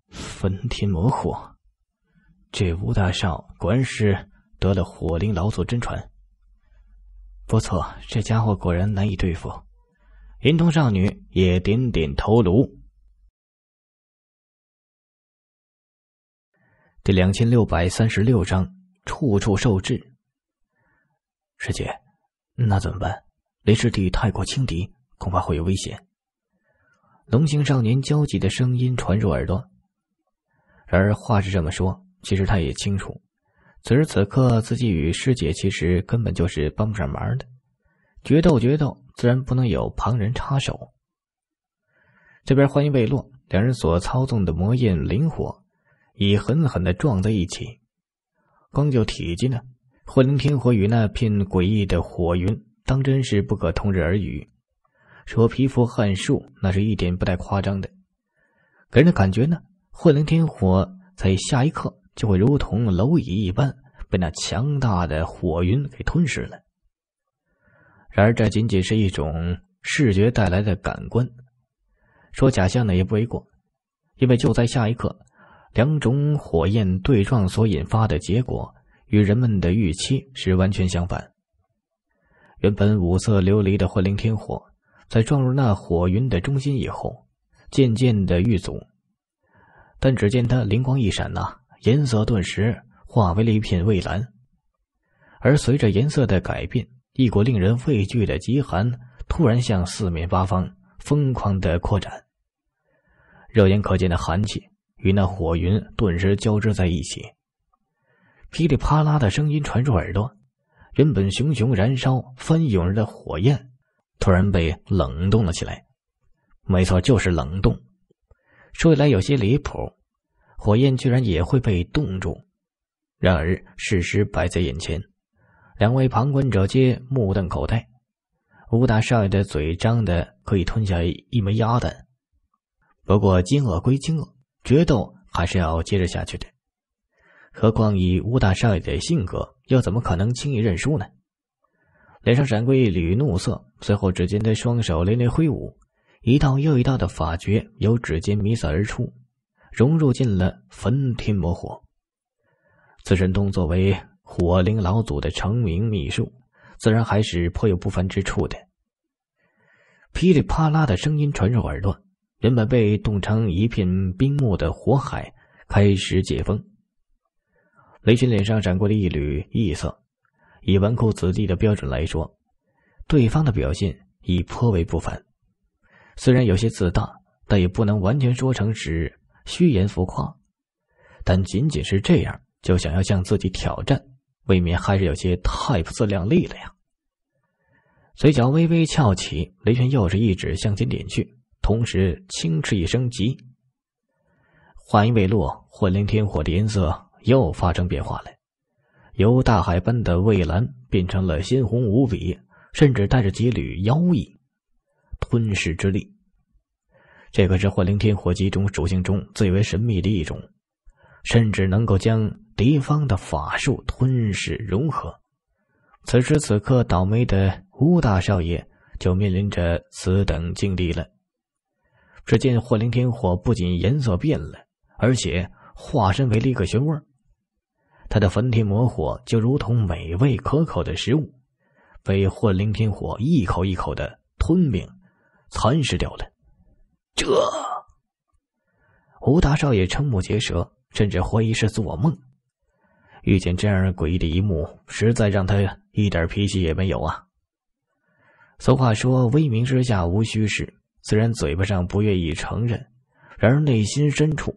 Speaker 1: 焚天魔火，这吴大少果然是得了火灵老祖真传。不错，这家伙果然难以对付。银童少女也点点头颅。第两千六百三十六章，处处受制。师姐，那怎么办？雷师弟太过轻敌，恐怕会有危险。龙行少年焦急的声音传入耳朵。而话是这么说，其实他也清楚，此时此刻自己与师姐其实根本就是帮不上忙的。决斗，决斗，自然不能有旁人插手。这边话音未落，两人所操纵的魔印灵火，已狠狠的撞在一起。光就体积呢？混灵天火与那片诡异的火云，当真是不可同日而语。说皮肤撼树，那是一点不带夸张的。给人的感觉呢，混灵天火在下一刻就会如同蝼蚁一般，被那强大的火云给吞噬了。然而，这仅仅是一种视觉带来的感官。说假象呢，也不为过，因为就在下一刻，两种火焰对撞所引发的结果。与人们的预期是完全相反。原本五色琉璃的幻灵天火，在撞入那火云的中心以后，渐渐的遇阻。但只见他灵光一闪呐，颜色顿时化为了一片蔚蓝，而随着颜色的改变，一股令人畏惧的极寒突然向四面八方疯狂的扩展。肉眼可见的寒气与那火云顿时交织在一起。噼里啪啦的声音传入耳朵，原本熊熊燃烧、翻涌着的火焰，突然被冷冻了起来。没错，就是冷冻。说起来有些离谱，火焰居然也会被冻住。然而事实摆在眼前，两位旁观者皆目瞪口呆。吴大少爷的嘴张的可以吞下一枚鸭蛋，不过惊愕归惊愕，决斗还是要接着下去的。何况以乌大少爷的性格，又怎么可能轻易认输呢？脸上闪过一缕怒色，随后只见他双手连连挥舞，一道又一道的法诀由指尖弥散而出，融入进了焚天魔火。此神通作为火灵老祖的成名秘术，自然还是颇有不凡之处的。噼里啪啦的声音传入耳朵，原本被冻成一片冰幕的火海开始解封。雷玄脸上闪过了一缕异色，以纨绔子弟的标准来说，对方的表现已颇为不凡。虽然有些自大，但也不能完全说成是虚言浮夸。但仅仅是这样就想要向自己挑战，未免还是有些太不自量力了呀！嘴角微微翘起，雷玄又是一指向前点去，同时轻斥一声“急”。话音未落，混灵天火的颜色。又发生变化了，由大海般的蔚蓝变成了鲜红无比，甚至带着几缕妖异吞噬之力。这可是幻灵天火几种属性中最为神秘的一种，甚至能够将敌方的法术吞噬融合。此时此刻，倒霉的吴大少爷就面临着此等境地了。只见幻灵天火不仅颜色变了，而且化身为了一个漩涡。他的焚天魔火就如同美味可口的食物，被混灵天火一口一口的吞并、蚕食掉了。这，吴大少爷瞠目结舌，甚至怀疑是做梦。遇见这样诡异的一幕，实在让他一点脾气也没有啊。俗话说“威名之下无虚事”，虽然嘴巴上不愿意承认，然而内心深处，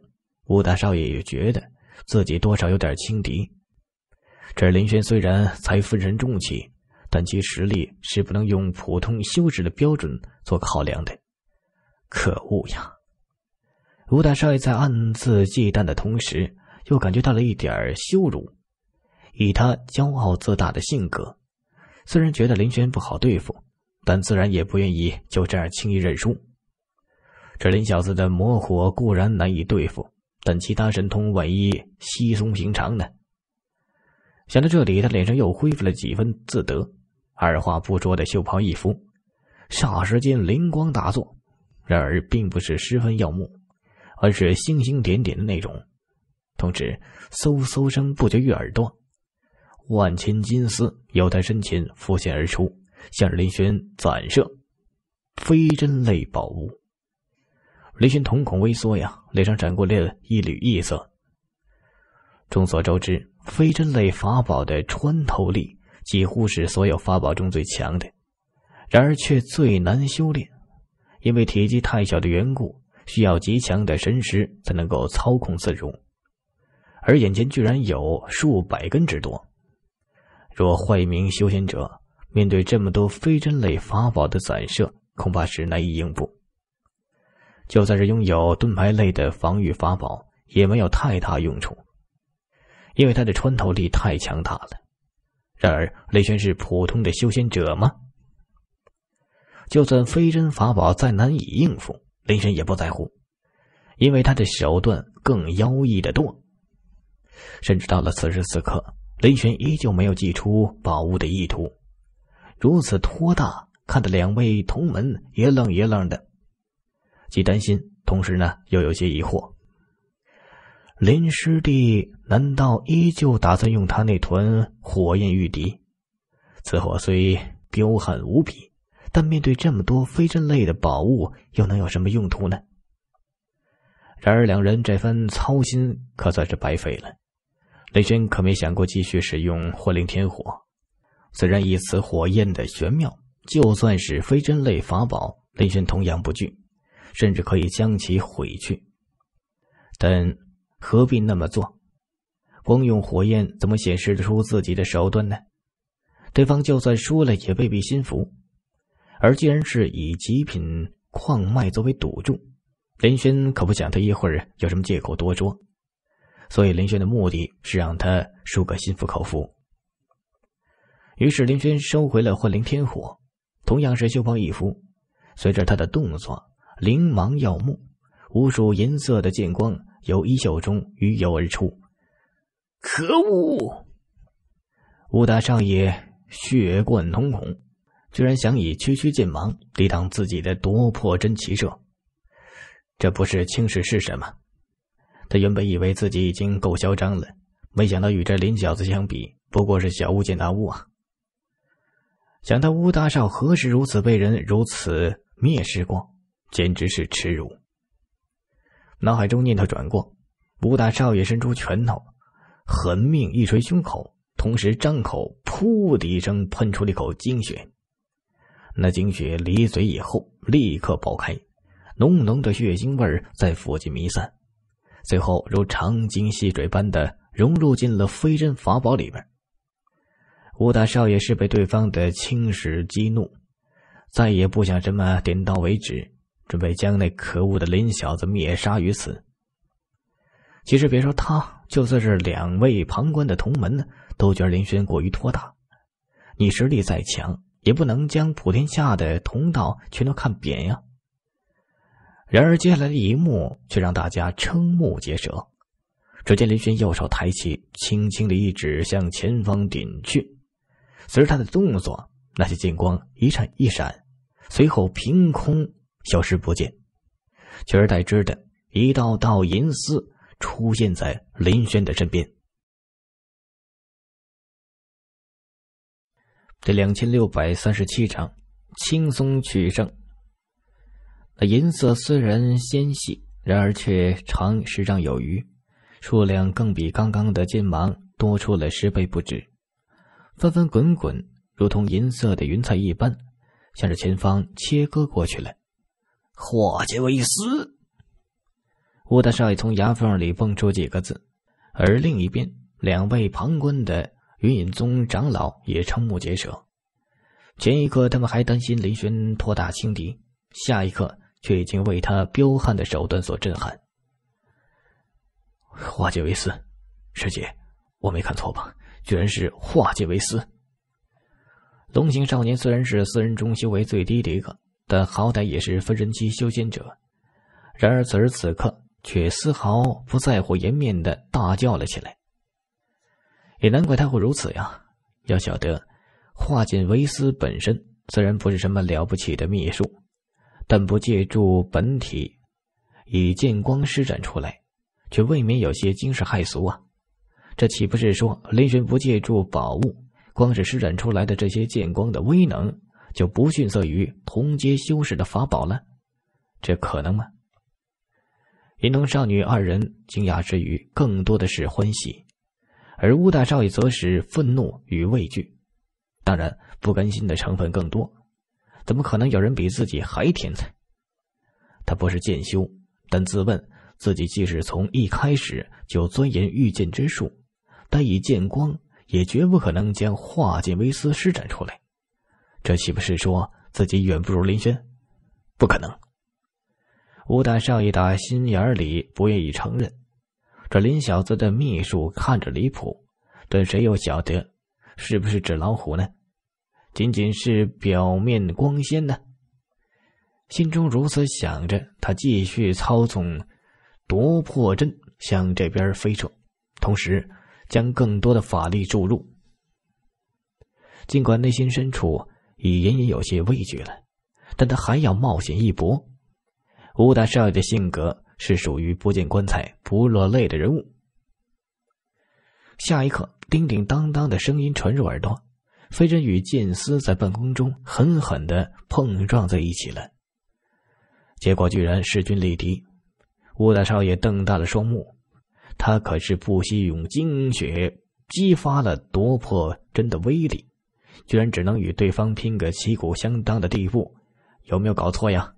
Speaker 1: 吴大少爷也觉得。自己多少有点轻敌。这林轩虽然才分神中期，但其实力是不能用普通修士的标准做考量的。可恶呀！吴大帅在暗自忌惮的同时，又感觉到了一点羞辱。以他骄傲自大的性格，虽然觉得林轩不好对付，但自然也不愿意就这样轻易认输。这林小子的魔火固然难以对付。但其他神通万一稀松平常呢？想到这里，他脸上又恢复了几分自得，二话不说的袖袍一拂，霎时间灵光大作，然而并不是十分耀目，而是星星点点的那种。同时，嗖嗖声不绝于耳朵，万千金丝由他身前浮现而出，向林轩攒射。飞针类宝物，林轩瞳孔微缩呀。脸上闪过了一缕异色。众所周知，飞针类法宝的穿透力几乎是所有法宝中最强的，然而却最难修炼，因为体积太小的缘故，需要极强的神识才能够操控自如。而眼前居然有数百根之多，若换一名修仙者，面对这么多飞针类法宝的散射，恐怕是难以应付。就算是拥有盾牌类的防御法宝，也没有太大用处，因为它的穿透力太强大了。然而，雷玄是普通的修仙者吗？就算飞针法宝再难以应付，雷神也不在乎，因为他的手段更妖异的多。甚至到了此时此刻，雷玄依旧没有祭出宝物的意图，如此拖大，看得两位同门一愣一愣的。既担心，同时呢又有些疑惑。林师弟难道依旧打算用他那团火焰御敌？此火虽彪悍无比，但面对这么多飞针类的宝物，又能有什么用途呢？然而两人这番操心可算是白费了。雷轩可没想过继续使用火灵天火，虽然以此火焰的玄妙，就算是飞针类法宝，雷轩同样不惧。甚至可以将其毁去，但何必那么做？光用火焰怎么显示出自己的手段呢？对方就算输了，也未必心服。而既然是以极品矿脉作为赌注，林轩可不想他一会儿有什么借口多说。所以林轩的目的是让他输个心服口服。于是林轩收回了幻灵天火，同样是袖袍一拂，随着他的动作。灵芒耀目，无数银色的剑光由衣袖中鱼游而出。
Speaker 2: 可恶！
Speaker 1: 吴大少爷血贯瞳孔，居然想以区区剑芒抵挡自己的夺魄真骑射，这不是轻视是什么？他原本以为自己已经够嚣张了，没想到与这林小子相比，不过是小巫见大巫啊！想到吴大少何时如此被人如此蔑视过？简直是耻辱！脑海中念头转过，吴大少爷伸出拳头，狠命一捶胸口，同时张口“噗”的一声喷出了一口精血。那精血离嘴以后，立刻爆开，浓浓的血腥味儿在附近弥散，最后如长鲸细水般的融入进了飞针法宝里边。吴大少爷是被对方的轻视激怒，再也不想这么点到为止。准备将那可恶的林小子灭杀于此。其实别说他，就算是两位旁观的同门呢，都觉得林轩过于拖沓。你实力再强，也不能将普天下的同道全都看扁呀。然而接下来的一幕却让大家瞠目结舌。只见林轩右手抬起，轻轻的一指向前方顶去。随着他的动作，那些剑光一闪一闪，随后凭空。消失不见，取而代之的一道道银丝出
Speaker 2: 现在林轩的身边。
Speaker 1: 这两千六百三十七场，轻松取胜。那银色虽然纤细，然而却长十丈有余，数量更比刚刚的金芒多出了十倍不止，翻翻滚滚，如同银色的云彩一般，向着前方切割过去了。化解为丝，吴大少爷从牙缝里蹦出几个字，而另一边两位旁观的云隐宗长老也瞠目结舌。前一刻他们还担心雷轩托大轻敌，下一刻却已经为他彪悍的手段所震撼。化解为丝，师姐，我没看错吧？居然是化解为丝！龙行少年虽然是四人中修为最低的一个。但好歹也是分神期修仙者，然而此时此刻却丝毫不在乎颜面的大叫了起来。也难怪他会如此呀！要晓得，化剑为丝本身自然不是什么了不起的秘术，但不借助本体，以剑光施展出来，却未免有些惊世骇俗啊！这岂不是说，林玄不借助宝物，光是施展出来的这些剑光的威能？就不逊色于同阶修士的法宝了，这可能吗？银龙少女二人惊讶之余，更多的是欢喜，而乌大少爷则是愤怒与畏惧，当然不甘心的成分更多。怎么可能有人比自己还天才？他不是剑修，但自问自己即使从一开始就钻研御剑之术，但以剑光也绝不可能将化剑为丝施展出来。这岂不是说自己远不如林轩？不可能！吴大少爷打心眼里不愿意承认。这林小子的秘术看着离谱，但谁又晓得是不是纸老虎呢？仅仅是表面光鲜呢？心中如此想着，他继续操纵夺魄针向这边飞射，同时将更多的法力注入。尽管内心深处。已隐隐有些畏惧了，但他还要冒险一搏。吴大少爷的性格是属于不见棺材不落泪的人物。下一刻，叮叮当当的声音传入耳朵，飞针与剑丝在半空中狠狠的碰撞在一起了。结果居然势均力敌。吴大少爷瞪大了双目，他可是不惜用精血激发了夺魄针的威力。居然只能与对方拼个旗鼓相当的地步，有没有搞错呀？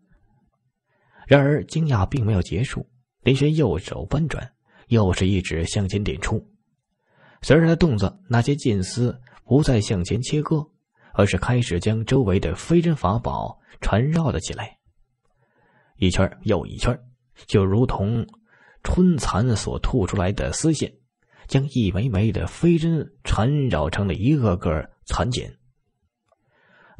Speaker 1: 然而惊讶并没有结束，林轩右手翻转，又是一指向前点出。随着他的动作，那些剑丝不再向前切割，而是开始将周围的飞针法宝缠绕了起来，一圈又一圈，就如同春蚕所吐出来的丝线。将一枚枚的飞针缠绕成了一个个蚕茧，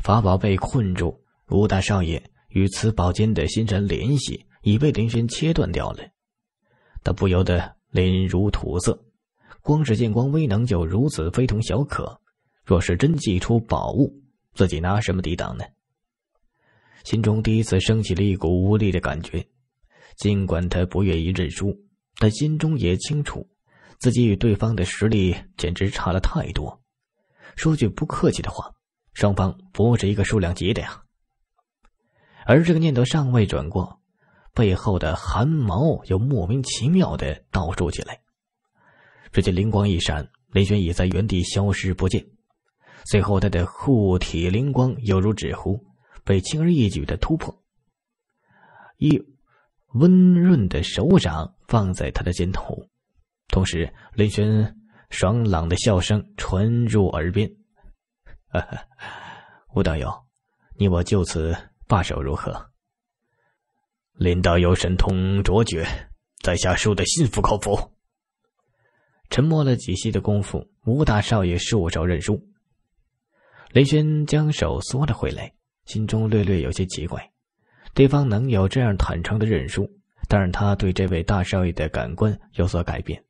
Speaker 1: 法宝被困住。吴大少爷与此宝间的心神联系已被林轩切断掉了。他不由得脸如土色，光是剑光威能就如此非同小可，若是真祭出宝物，自己拿什么抵挡呢？心中第一次升起了一股无力的感觉。尽管他不愿意认输，但心中也清楚。自己与对方的实力简直差了太多，说句不客气的话，双方不是一个数量级的呀。而这个念头尚未转过，背后的汗毛又莫名其妙的倒竖起来。只见灵光一闪，雷轩已在原地消失不见。随后，他的护体灵光犹如纸糊，被轻而易举的突破。一温润的手掌放在他的肩头。同时，林轩爽朗的笑声传入耳边。吴道友，你我就此罢手如何？林道友神通卓绝，在下输得心服口服。沉默了几息的功夫，吴大少爷束手认输。林轩将手缩了回来，心中略略有些奇怪，对方能有这样坦诚的认输，但是他对这位大少爷的感官有所改变。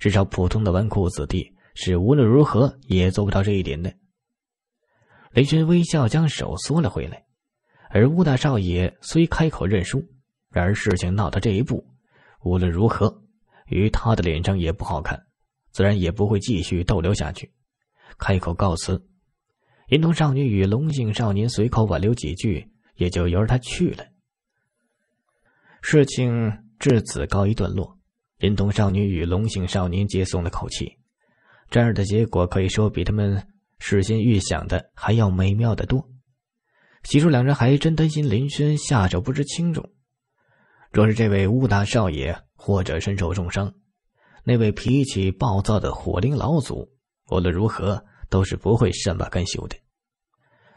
Speaker 1: 至少，普通的纨绔子弟是无论如何也做不到这一点的。雷军微笑，将手缩了回来。而乌大少爷虽开口认输，然而事情闹到这一步，无论如何，于他的脸上也不好看，自然也不会继续逗留下去，开口告辞。银童少女与龙姓少年随口挽留几句，也就由着他去了。事情至此告一段落。林童少女与龙姓少年皆松了口气，这样的结果可以说比他们事先预想的还要美妙的多。起初两人还真担心林轩下手不知轻重，若是这位乌大少爷或者身受重伤，那位脾气暴躁的火灵老祖无论如何都是不会善罢甘休的。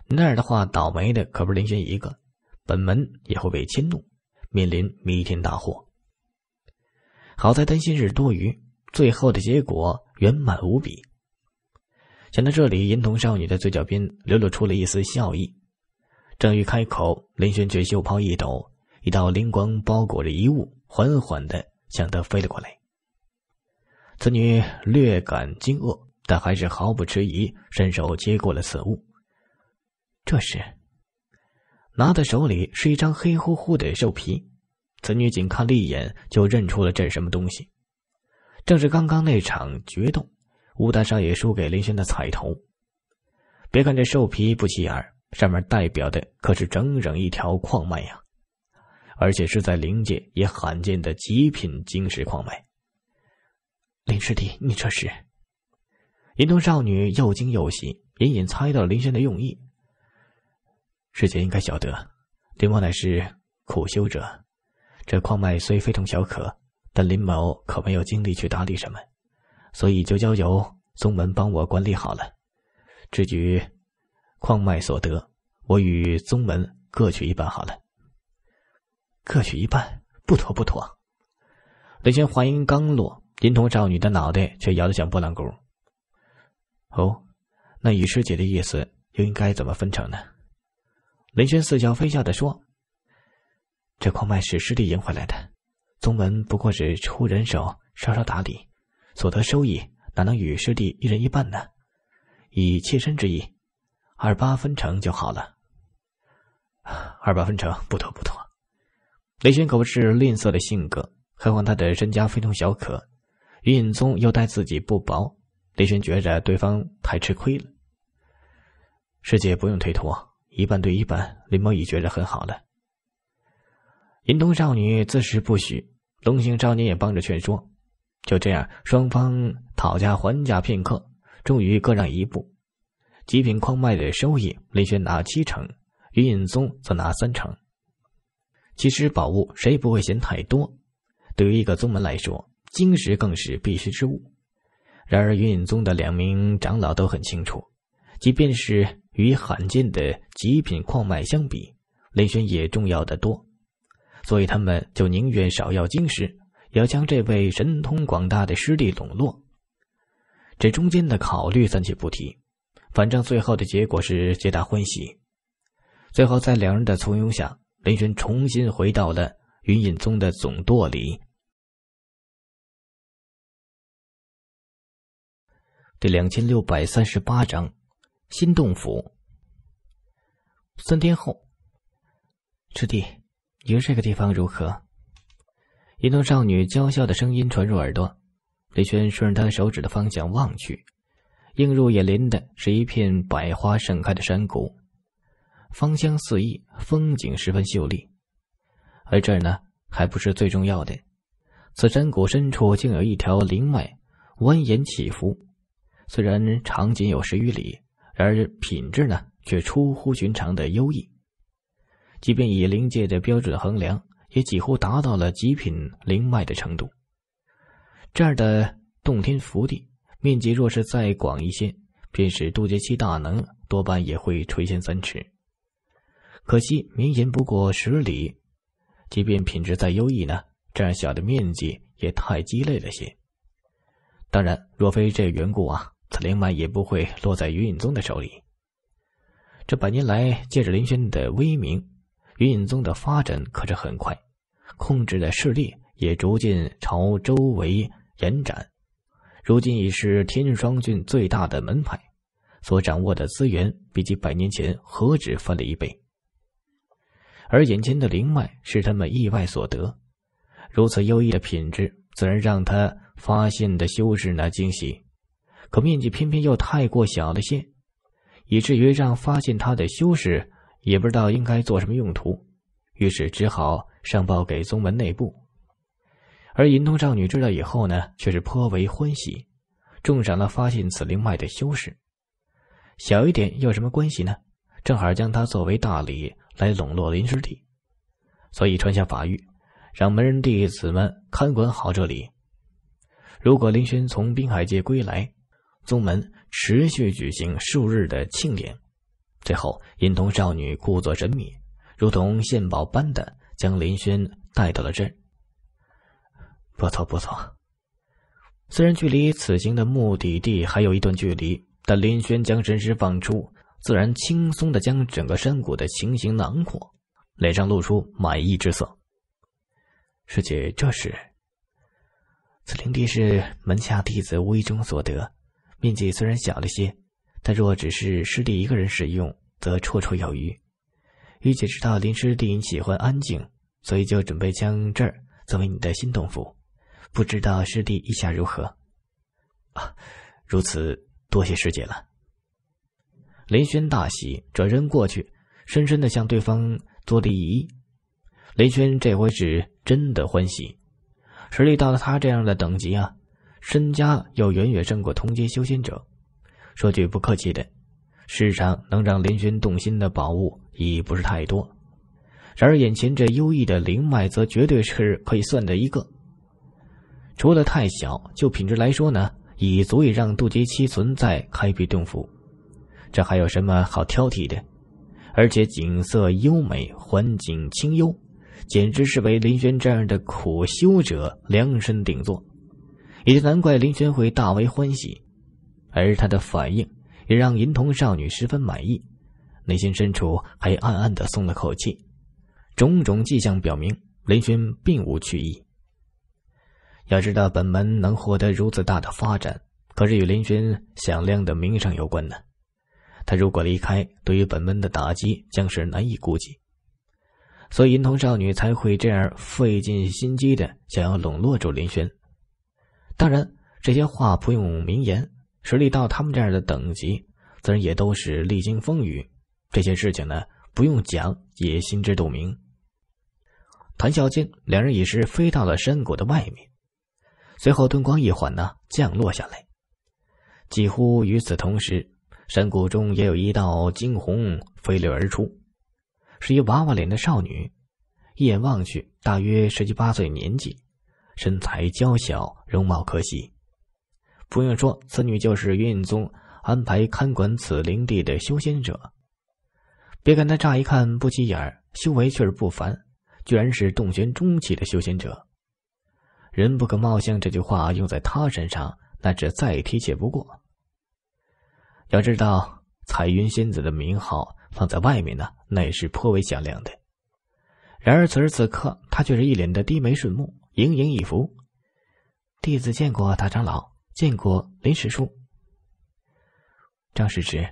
Speaker 1: 那样的话，倒霉的可不是林轩一个，本门也会被迁怒，面临弥天大祸。好在担心是多余，最后的结果圆满无比。想到这里，银童少女的嘴角边流露出了一丝笑意，正欲开口，林轩却袖袍一抖，一道灵光包裹着遗物，缓缓的向他飞了过来。此女略感惊愕，但还是毫不迟疑，伸手接过了此物。这时，拿在手里是一张黑乎乎的兽皮。此女仅看了一眼，就认出了这是什么东西，正是刚刚那场决斗，吴大少爷输给林轩的彩头。别看这兽皮不起眼，上面代表的可是整整一条矿脉呀，而且是在灵界也罕见的极品晶石矿脉。林师弟，你这是？银铜少女又惊又喜，隐隐猜到了林轩的用意。师姐应该晓得，林墨乃是苦修者。这矿脉虽非同小可，但林某可没有精力去打理什么，所以就交由宗门帮我管理好了。至于矿脉所得，我与宗门各取一半好了。各取一半，不妥不妥。林轩话音刚落，银童少女的脑袋却摇得像拨浪鼓。哦，那雨师姐的意思又应该怎么分成呢？林轩似笑非笑的说。这矿脉是师弟赢回来的，宗门不过是出人手稍稍打理，所得收益哪能与师弟一人一半呢？以妾身之意，二八分成就好了。二八分成不妥不妥，雷玄可不是吝啬的性格，何况他的身家非同小可，云隐宗又待自己不薄，雷玄觉着对方太吃亏了。师姐不用推脱，一半对一半，林某已觉着很好了。银瞳少女自是不许，龙行少年也帮着劝说。就这样，双方讨价还价片刻，终于各让一步。极品矿脉的收益，林轩拿七成，云隐宗则拿三成。其实宝物谁不会嫌太多？对于一个宗门来说，晶石更是必需之物。然而，云隐宗的两名长老都很清楚，即便是与罕见的极品矿脉相比，林轩也重要的多。所以他们就宁愿少要晶石，也要将这位神通广大的师弟笼络。这中间的考虑暂且不提，反正最后的结果是皆大欢喜。最后，在两人的簇拥下，林轩重新回到了云隐宗的总舵里。
Speaker 2: 第两千六百三十八章：
Speaker 1: 新洞府。三天后，师弟。你说这个地方如何？一铜少女娇笑的声音传入耳朵。李轩顺着她手指的方向望去，映入眼帘的是一片百花盛开的山谷，芳香四溢，风景十分秀丽。而这呢，还不是最重要的。此山谷深处竟有一条灵脉蜿蜒起伏，虽然长仅有十余里，然而品质呢，却出乎寻常的优异。即便以灵界的标准衡量，也几乎达到了极品灵脉的程度。这儿的洞天福地，面积若是再广一些，便是渡劫期大能，多半也会垂涎三尺。可惜绵延不过十里，即便品质再优异呢，这样小的面积也太鸡肋了些。当然，若非这缘故啊，此灵脉也不会落在云隐宗的手里。这百年来，借着林轩的威名。云隐宗的发展可是很快，控制的势力也逐渐朝周围延展。如今已是天霜郡最大的门派，所掌握的资源比起百年前何止翻了一倍。而眼前的灵脉是他们意外所得，如此优异的品质，自然让他发现的修士那惊喜。可面积偏偏又太过小了些，以至于让发现他的修士。也不知道应该做什么用途，于是只好上报给宗门内部。而银通少女知道以后呢，却是颇为欢喜，重赏了发现此灵脉的修士。小一点有什么关系呢？正好将它作为大礼来笼络林师弟，所以传下法谕，让门人弟子们看管好这里。如果林轩从滨海界归来，宗门持续举行数日的庆典。最后，银铜少女故作神秘，如同献宝般的将林轩带到了这儿。不错，不错。虽然距离此行的目的地还有一段距离，但林轩将神识放出，自然轻松的将整个山谷的情形囊括，脸上露出满意之色。师姐，这是此灵地是门下弟子无意中所得，面积虽然小了些。但若只是师弟一个人使用，则绰绰有余。一姐知道林师弟喜欢安静，所以就准备将这儿作为你的新洞府。不知道师弟意下如何？啊，如此多谢师姐了。林轩大喜，转身过去，深深的向对方作了一揖。轩这回是真的欢喜，实力到了他这样的等级啊，身家要远远胜过同阶修仙者。说句不客气的，世上能让林轩动心的宝物已不是太多，然而眼前这优异的灵脉则绝对是可以算得一个。除了太小，就品质来说呢，已足以让渡劫期存在开辟洞府，这还有什么好挑剔的？而且景色优美，环境清幽，简直是为林轩这样的苦修者量身定做，也就难怪林轩会大为欢喜。而他的反应也让银童少女十分满意，内心深处还暗暗的松了口气。种种迹象表明，林轩并无去意。要知道，本门能获得如此大的发展，可是与林轩响亮的名声有关呢。他如果离开，对于本门的打击将是难以估计。所以，银童少女才会这样费尽心机的想要笼络住林轩。当然，这些话不用明言。实力到他们这样的等级，自然也都是历经风雨。这些事情呢，不用讲也心知肚明。谈笑间，两人已是飞到了山谷的外面，随后灯光一缓呢，降落下来。几乎与此同时，山谷中也有一道惊鸿飞掠而出，是一娃娃脸的少女，一眼望去，大约十七八岁年纪，身材娇小，容貌可喜。不用说，此女就是云隐宗安排看管此灵地的修仙者。别看她乍一看不起眼，修为却是不凡，居然是洞玄中期的修仙者。人不可貌相，这句话用在她身上，那是再贴切不过。要知道，彩云仙子的名号放在外面呢，那也是颇为响亮的。然而此时此刻，她却是一脸的低眉顺目，盈盈一福：“弟子见过大长老。”见过林师叔。张师侄，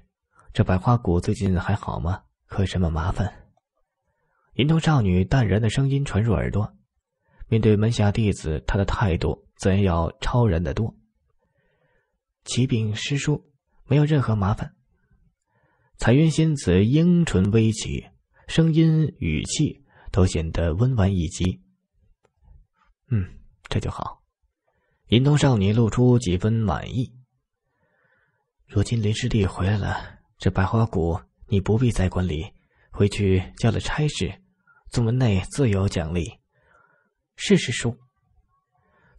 Speaker 1: 这百花谷最近还好吗？可什么麻烦？银头少女淡然的声音传入耳朵。面对门下弟子，他的态度自然要超然的多。启禀师叔，没有任何麻烦。彩云仙子樱唇微启，声音语气都显得温婉以级。嗯，这就好。银童少女露出几分满意。如今林师弟回来了，这百花谷你不必再管理，回去交了差事，宗门内自有奖励。是师叔。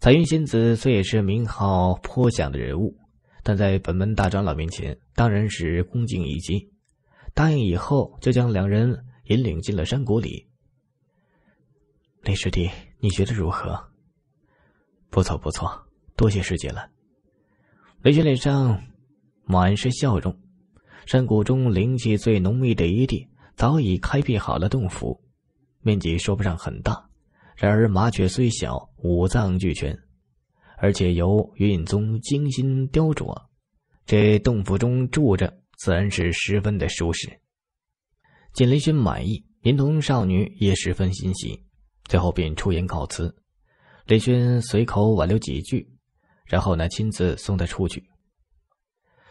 Speaker 1: 彩云仙子虽也是名号颇响的人物，但在本门大长老面前，当然是恭敬以击。答应以后，就将两人引领进了山谷里。林师弟，你觉得如何？不错，不错。多谢师姐了。雷轩脸上满是笑容。山谷中灵气最浓密的一地，早已开辟好了洞府，面积说不上很大。然而麻雀虽小，五脏俱全，而且由云宗精心雕琢，这洞府中住着自然是十分的舒适。见雷轩满意，银童少女也十分欣喜，最后便出言告辞。雷轩随口挽留几句。然后呢？亲自送他出去。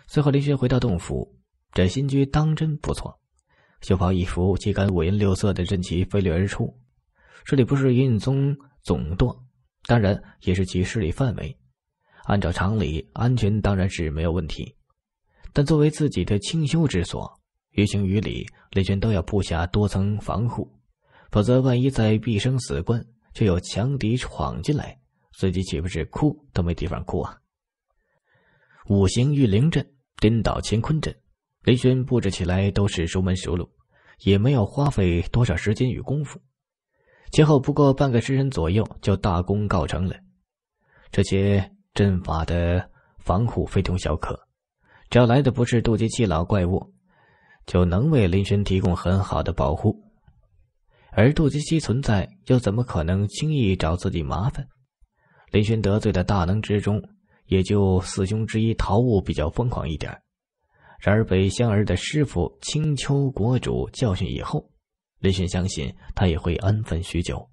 Speaker 1: 随后，林轩回到洞府，这新居当真不错。绣袍一幅，旗杆五颜六色的阵旗飞掠而出。这里不是云隐宗总舵，当然也是其势力范围。按照常理，安全当然是没有问题。但作为自己的清修之所，于情于理，林轩都要布下多层防护。否则，万一在毕生死关，就有强敌闯进来。自己岂不是哭都没地方哭啊？五行御灵阵、颠倒乾坤阵，雷轩布置起来都是熟门熟路，也没有花费多少时间与功夫，前后不过半个时辰左右就大功告成了。这些阵法的防护非同小可，只要来的不是渡劫期老怪物，就能为林轩提供很好的保护。而渡劫期存在，又怎么可能轻易找自己麻烦？雷轩得罪的大能之中，也就四兄之一桃雾比较疯狂一点。然而，被香儿的师傅青丘国主教训以后，雷轩相信他也会安分许久。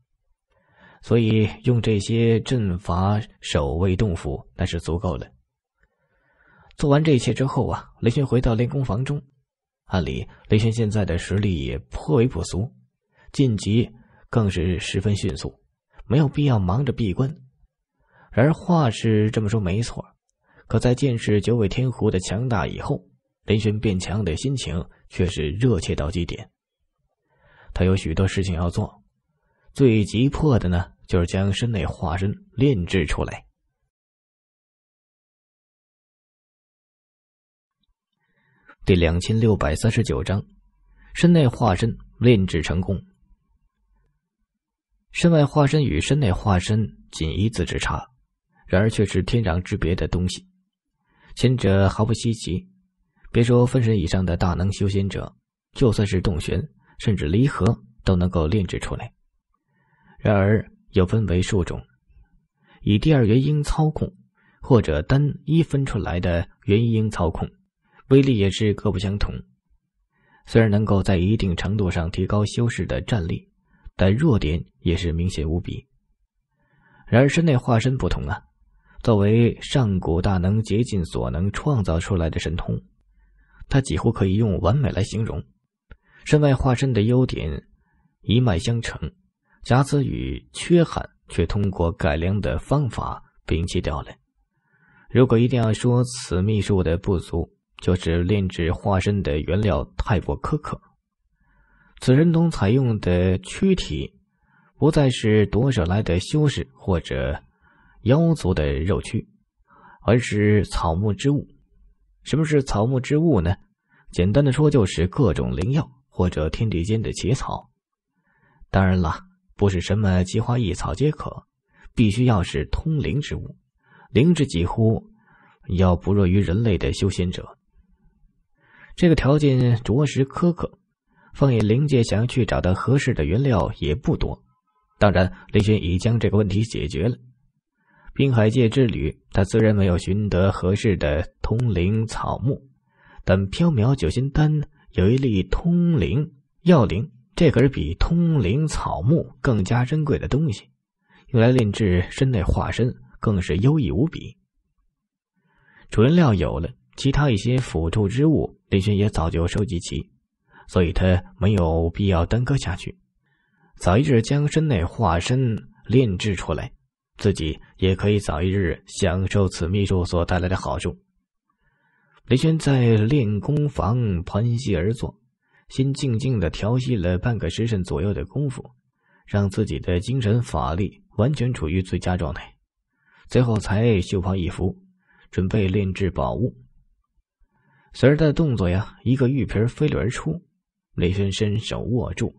Speaker 1: 所以，用这些阵法守卫洞府，那是足够了。做完这一切之后啊，雷轩回到练功房中。按理，雷轩现在的实力也颇为不俗，晋级更是十分迅速，没有必要忙着闭关。而话是这么说没错，可在见识九尾天狐的强大以后，林轩变强的心情却是热切到极点。他有许多事情要做，最急迫的呢，就是将身内化身炼制出来。
Speaker 2: 第两千六
Speaker 1: 百三十九章，身内化身炼制成功。身外化身与身内化身仅一字之差。然而却是天壤之别的东西。前者毫不稀奇，别说分神以上的大能修仙者，就算是洞玄甚至离合都能够炼制出来。然而又分为数种，以第二元婴操控，或者单一分出来的元婴操控，威力也是各不相同。虽然能够在一定程度上提高修士的战力，但弱点也是明显无比。然而身内化身不同啊。作为上古大能竭尽所能创造出来的神通，他几乎可以用完美来形容。身外化身的优点一脉相承，瑕疵与缺憾却通过改良的方法摒弃掉了。如果一定要说此秘术的不足，就是炼制化身的原料太过苛刻。此神通采用的躯体，不再是夺舍来的修士或者。妖族的肉躯，而是草木之物。什么是草木之物呢？简单的说，就是各种灵药或者天地间的奇草。当然了，不是什么奇花异草皆可，必须要是通灵之物，灵智几乎要不弱于人类的修仙者。这个条件着实苛刻，放眼灵界，想要去找到合适的原料也不多。当然，雷轩已将这个问题解决了。滨海界之旅，他虽然没有寻得合适的通灵草木，但缥缈九仙丹有一粒通灵药灵，这可是比通灵草木更加珍贵的东西，用来炼制身内化身更是优异无比。主人料有了，其他一些辅助之物，林轩也早就收集齐，所以他没有必要耽搁下去，早一日将身内化身炼制出来。自己也可以早一日享受此秘术所带来的好处。雷轩在练功房盘膝而坐，先静静的调息了半个时辰左右的功夫，让自己的精神法力完全处于最佳状态，最后才袖袍一拂，准备炼制宝物。随着他的动作呀，一个玉瓶飞掠而出，雷轩伸手握住，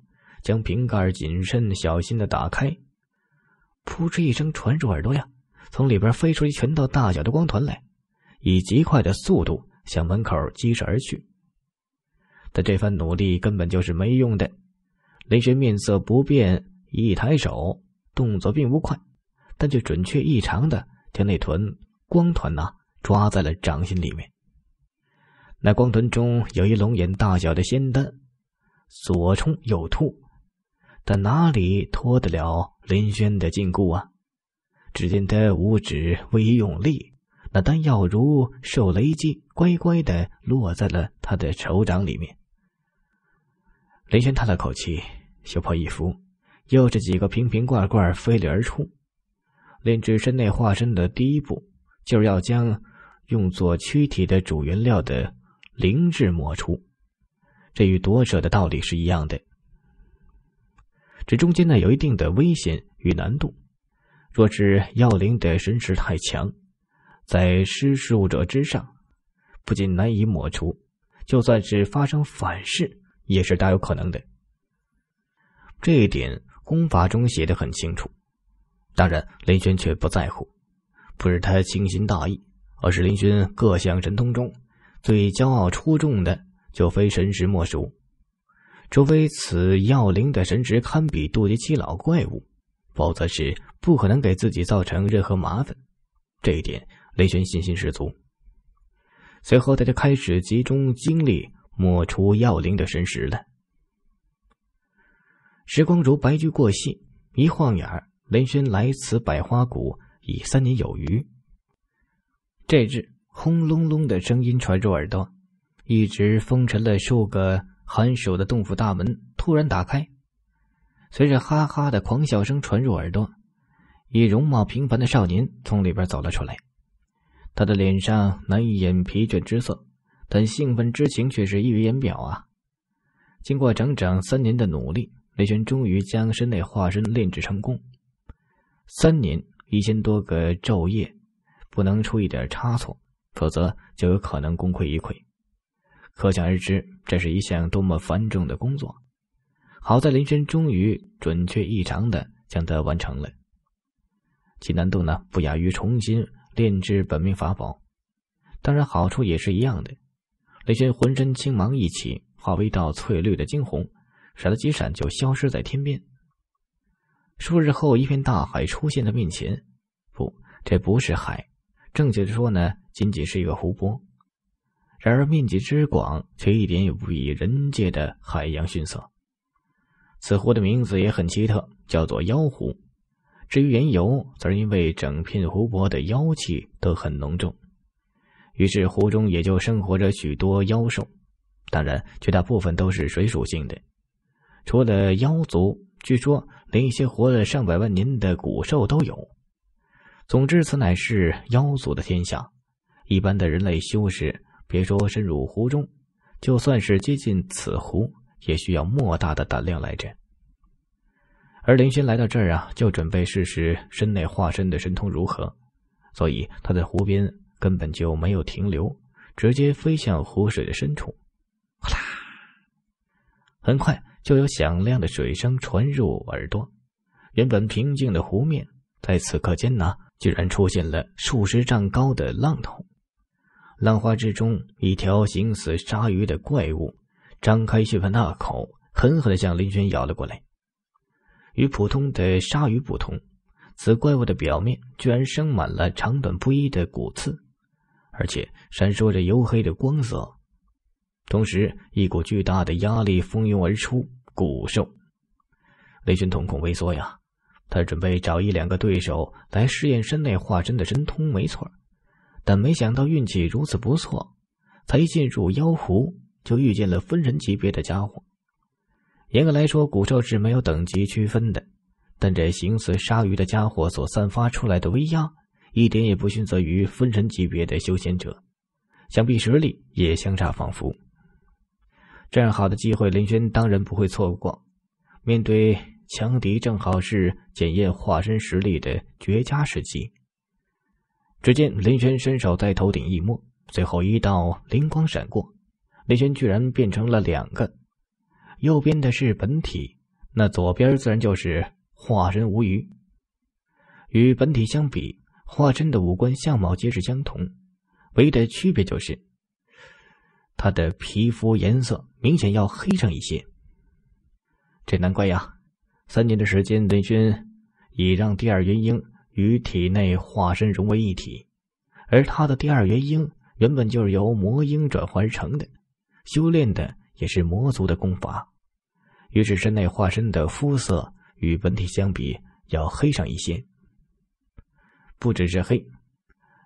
Speaker 1: 将瓶盖谨慎小心的打开。扑哧一声传入耳朵呀，从里边飞出一拳头大小的光团来，以极快的速度向门口击射而去。他这番努力根本就是没用的，雷神面色不变，一抬手，动作并不快，但却准确异常的将那团光团呐抓在了掌心里面。那光团中有一龙眼大小的仙丹，左冲右突。但哪里脱得了林轩的禁锢啊？只见他五指微用力，那丹药如受雷击，乖乖的落在了他的手掌里面。林轩叹了口气，袖袍一拂，又是几个瓶瓶罐罐飞掠而出。炼制身内化身的第一步，就是要将用作躯体的主原料的灵智抹除，这与夺舍的道理是一样的。这中间呢有一定的危险与难度，若是药灵的神识太强，在施术者之上，不仅难以抹除，就算是发生反噬，也是大有可能的。这一点功法中写的很清楚，当然林轩却不在乎，不是他轻心大意，而是林轩各项神通中，最骄傲出众的就非神识莫属。除非此药灵的神识堪比渡劫期老怪物，否则是不可能给自己造成任何麻烦。这一点，雷玄信心十足。随后，他就开始集中精力抹除药灵的神识了。时光如白驹过隙，一晃眼儿，雷玄来此百花谷已三年有余。这日，轰隆隆的声音传入耳朵，一直风尘了数个。寒暑的洞府大门突然打开，随着哈哈的狂笑声传入耳朵，一容貌平凡的少年从里边走了出来。他的脸上难掩疲倦之色，但兴奋之情却是溢于言表啊！经过整整三年的努力，雷玄终于将身内化身炼制成功。三年，一千多个昼夜，不能出一点差错，否则就有可能功亏一篑。可想而知。这是一项多么繁重的工作！好在林轩终于准确异常的将它完成了。其难度呢，不亚于重新炼制本命法宝。当然，好处也是一样的。林轩浑身青芒一起，化为一道翠绿的惊鸿，闪了几闪就消失在天边。数日后，一片大海出现在面前。不，这不是海，正确的说呢，仅仅是一个湖泊。然而面积之广，却一点也不比人界的海洋逊色。此湖的名字也很奇特，叫做妖湖。至于缘由，则是因为整片湖泊的妖气都很浓重，于是湖中也就生活着许多妖兽。当然，绝大部分都是水属性的，除了妖族，据说连一些活了上百万年的古兽都有。总之，此乃是妖族的天下，一般的人类修士。别说深入湖中，就算是接近此湖，也需要莫大的胆量来着。而林轩来到这儿啊，就准备试试身内化身的神通如何，所以他在湖边根本就没有停留，直接飞向湖水的深处。哗啦！很快就有响亮的水声传入耳朵，原本平静的湖面在此刻间呢，居然出现了数十丈高的浪头。浪花之中，一条形似鲨鱼的怪物，张开血盆大口，狠狠地向林轩咬了过来。与普通的鲨鱼不同，此怪物的表面居然生满了长短不一的骨刺，而且闪烁着黝黑的光泽。同时，一股巨大的压力蜂拥而出。骨兽，雷军瞳孔微缩呀，他准备找一两个对手来试验身内化身的神通。没错。但没想到运气如此不错，才进入妖湖就遇见了分神级别的家伙。严格来说，古兽是没有等级区分的，但这形似鲨鱼的家伙所散发出来的威压，一点也不逊色于分神级别的修仙者，想必实力也相差仿佛。这样好的机会，林轩当然不会错过。面对强敌，正好是检验化身实力的绝佳时机。只见林轩伸手在头顶一摸，随后一道灵光闪过，林轩居然变成了两个。右边的是本体，那左边自然就是化身无余。与本体相比，化身的五官相貌皆是相同，唯一的区别就是他的皮肤颜色明显要黑上一些。这难怪呀，三年的时间，林轩已让第二元婴。与体内化身融为一体，而他的第二元婴原本就是由魔婴转化而成的，修炼的也是魔族的功法，于是身内化身的肤色与本体相比要黑上一些。不只是黑，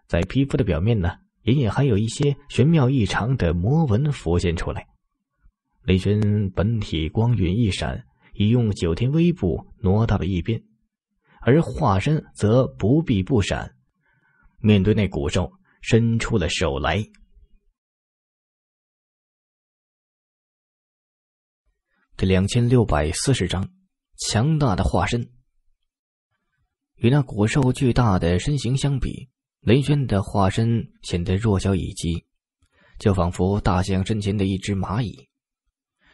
Speaker 1: 在皮肤的表面呢，隐隐还有一些玄妙异常的魔纹浮现出来。雷轩本体光晕一闪，已用九天微步挪到了一边。而化身则不避不闪，面对那古兽，
Speaker 2: 伸出了手来。
Speaker 1: 第两千六百四十章：强大的化身。与那古兽巨大的身形相比，雷轩的化身显得弱小以及，就仿佛大象身前的一只蚂蚁。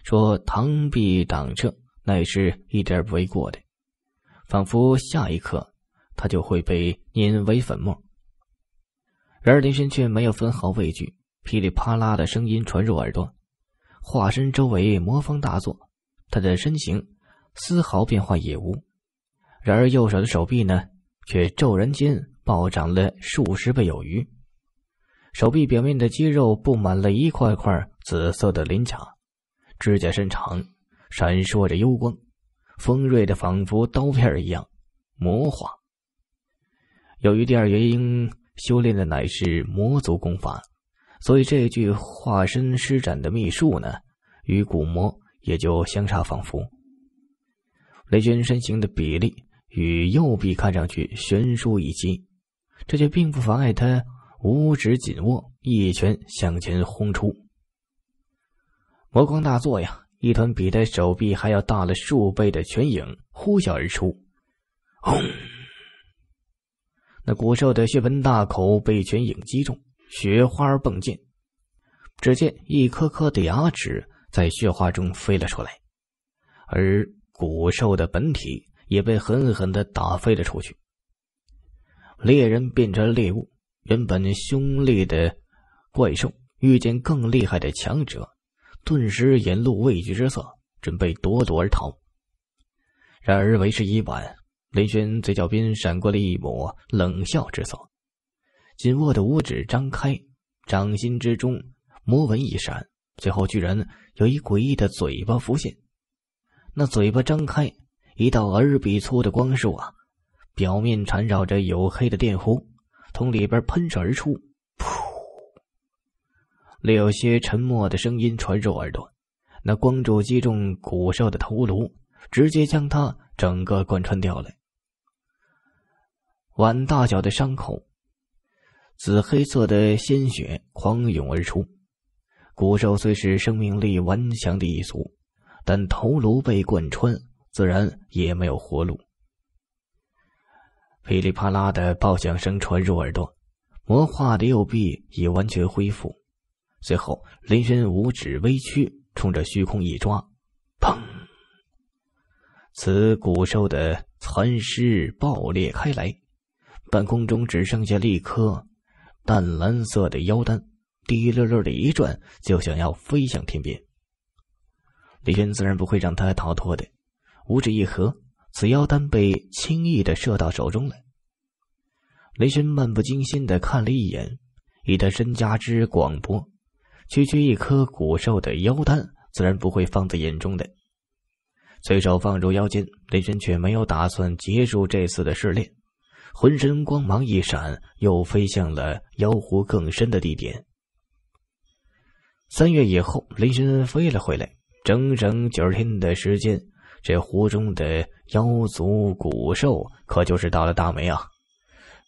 Speaker 1: 说螳臂挡车，那也是一点不为过的。仿佛下一刻，他就会被碾为粉末。然而林轩却没有分毫畏惧，噼里啪啦的声音传入耳朵，化身周围魔方大作，他的身形丝毫变化也无。然而右手的手臂呢，却骤然间暴涨了数十倍有余，手臂表面的肌肉布满了一块块紫色的鳞甲，指甲伸长，闪烁着幽光。锋锐的，仿佛刀片一样，魔化。由于第二元婴修炼的乃是魔族功法，所以这具化身施展的秘术呢，与古魔也就相差仿佛。雷军身形的比例与右臂看上去悬殊一击，这却并不妨碍他五指紧握，一拳向前轰出，魔光大作呀！一团比他手臂还要大了数倍的拳影呼啸而出，轰！那骨兽的血盆大口被拳影击中，雪花迸溅。只见一颗颗的牙齿在雪花中飞了出来，而骨兽的本体也被狠狠的打飞了出去。猎人变成了猎物，原本凶厉的怪兽遇见更厉害的强者。顿时眼露畏惧之色，准备夺夺而逃。然而为时已晚，林轩嘴角边闪过了一抹冷笑之色，紧握的五指张开，掌心之中魔纹一闪，最后居然有一诡异的嘴巴浮现。那嘴巴张开，一道耳比粗的光束啊，表面缠绕着黝黑的电弧，从里边喷射而出。略有些沉默的声音传入耳朵，那光柱击中古兽的头颅，直接将它整个贯穿掉了。碗大小的伤口，紫黑色的鲜血狂涌而出。古兽虽是生命力顽强的一族，但头颅被贯穿，自然也没有活路。噼里啪啦的爆响声传入耳朵，魔化的右臂已完全恢复。随后，雷轩五指微屈，冲着虚空一抓，“砰！”此骨兽的残尸爆裂开来，半空中只剩下一颗淡蓝色的妖丹，滴溜溜的一转，就想要飞向天边。雷轩自然不会让他逃脱的，五指一合，此妖丹被轻易的射到手中来。雷轩漫不经心的看了一眼，以他身家之广博。区区一颗古兽的妖丹，自然不会放在眼中的。随手放入腰间，林神却没有打算结束这次的试炼。浑身光芒一闪，又飞向了妖狐更深的地点。三月以后，林轩飞了回来，整整九十天的时间，这湖中的妖族古兽可就是倒了大霉啊！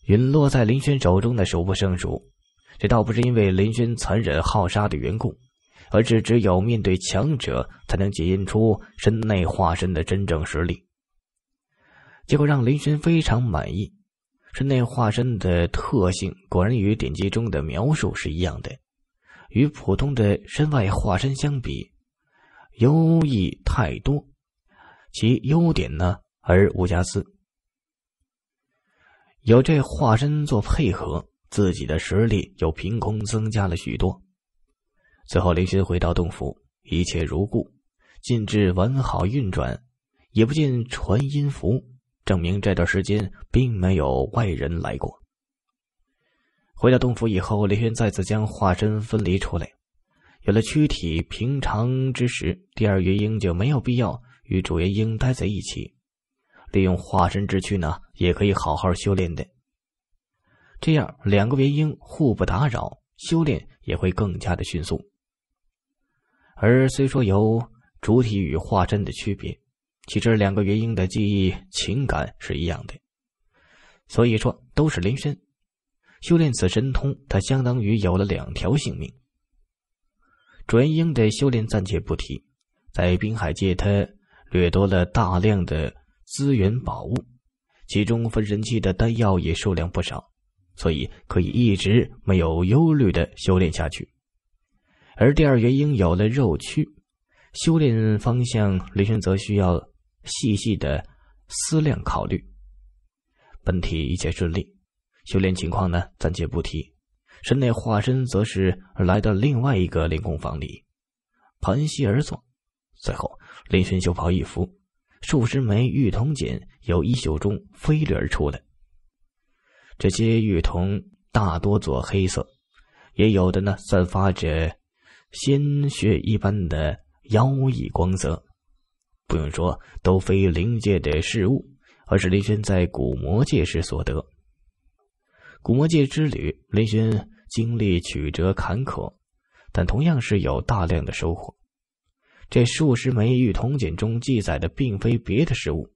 Speaker 1: 陨落在林轩手中的数不胜数。这倒不是因为林轩残忍好杀的缘故，而是只有面对强者，才能检验出身内化身的真正实力。结果让林轩非常满意，身内化身的特性果然与典籍中的描述是一样的，与普通的身外化身相比，优异太多。其优点呢，而无瑕疵。有这化身做配合。自己的实力又凭空增加了许多。最后，林轩回到洞府，一切如故，禁制完好运转，也不见传音符，证明这段时间并没有外人来过。回到洞府以后，林轩再次将化身分离出来，有了躯体，平常之时，第二元婴就没有必要与主元婴待在一起，利用化身之躯呢，也可以好好修炼的。这样，两个元婴互不打扰，修炼也会更加的迅速。而虽说有主体与化身的区别，其实两个元婴的记忆、情感是一样的，所以说都是林深修炼此神通，他相当于有了两条性命。转婴的修炼暂且不提，在滨海界，他掠夺了大量的资源宝物，其中分神器的丹药也数量不少。所以可以一直没有忧虑的修炼下去，而第二原因有了肉躯，修炼方向林轩则需要细细的思量考虑。本体一切顺利，修炼情况呢暂且不提，神内化身则是来到另外一个练功房里，盘膝而坐。最后，林轩袖袍一拂，数十枚玉铜钱由衣袖中飞掠而出了。这些玉铜大多做黑色，也有的呢散发着鲜血一般的妖异光泽。不用说，都非灵界的事物，而是林轩在古魔界时所得。古魔界之旅，林轩经历曲折坎坷，但同样是有大量的收获。这数十枚玉铜锦中记载的，并非别的事物，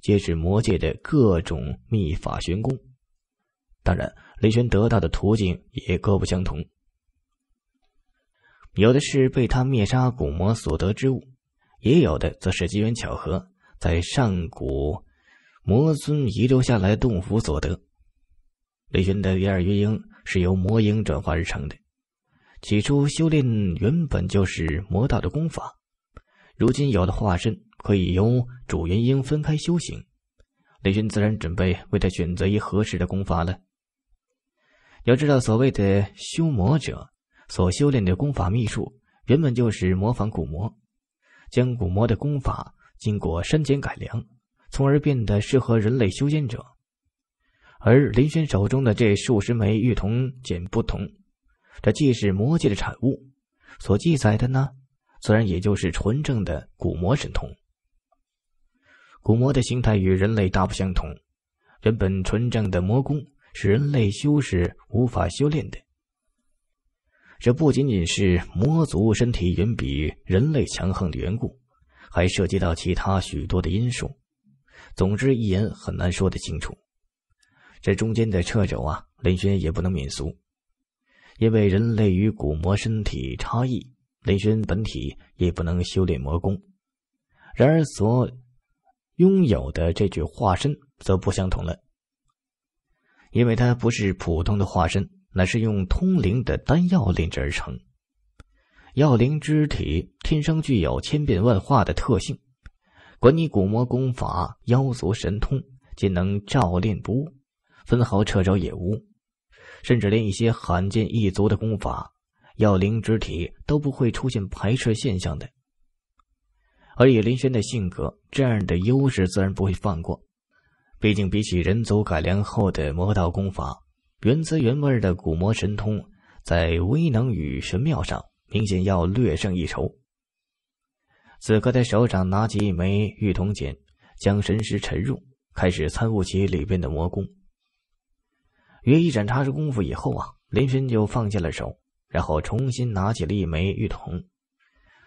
Speaker 1: 皆是魔界的各种秘法玄功。当然，雷玄得到的途径也各不相同，有的是被他灭杀古魔所得之物，也有的则是机缘巧合在上古魔尊遗留下来洞府所得。雷玄的第二元婴是由魔婴转化而成的，起初修炼原本就是魔道的功法，如今有了化身，可以由主元婴分开修行。雷玄自然准备为他选择一合适的功法了。要知道，所谓的修魔者所修炼的功法秘术，原本就是模仿古魔，将古魔的功法经过删减改良，从而变得适合人类修仙者。而林轩手中的这数十枚玉铜简不同，这既是魔界的产物，所记载的呢，自然也就是纯正的古魔神通。古魔的形态与人类大不相同，原本纯正的魔功。是人类修士无法修炼的。这不仅仅是魔族身体远比人类强横的缘故，还涉及到其他许多的因素。总之一言很难说得清楚。这中间的掣肘啊，林轩也不能免俗。因为人类与古魔身体差异，林轩本体也不能修炼魔功。然而所拥有的这具化身，则不相同了。因为它不是普通的化身，乃是用通灵的丹药炼制而成。药灵之体天生具有千变万化的特性，管你古魔功法、妖族神通，皆能照练不误，分毫掣肘也无。甚至连一些罕见异族的功法，药灵之体都不会出现排斥现象的。而以林轩的性格，这样的优势自然不会放过。毕竟，比起人族改良后的魔道功法，原汁原味的古魔神通在威能与神妙上，明显要略胜一筹。此刻，他手掌拿起一枚玉铜简，将神识沉入，开始参悟起里边的魔功。约一盏茶时功夫以后啊，林轩就放下了手，然后重新拿起了一枚玉铜。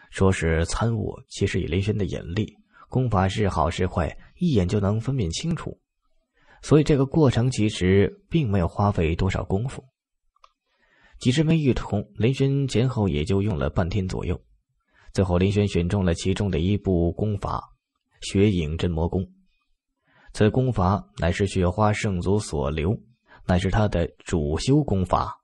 Speaker 1: 说是参悟，其实以林轩的眼力，功法是好是坏，一眼就能分辨清楚。所以这个过程其实并没有花费多少功夫，几十枚玉铜，林轩前后也就用了半天左右。最后，林轩选中了其中的一部功法——雪影真魔功。此功法乃是雪花圣祖所留，乃是他的主修功法。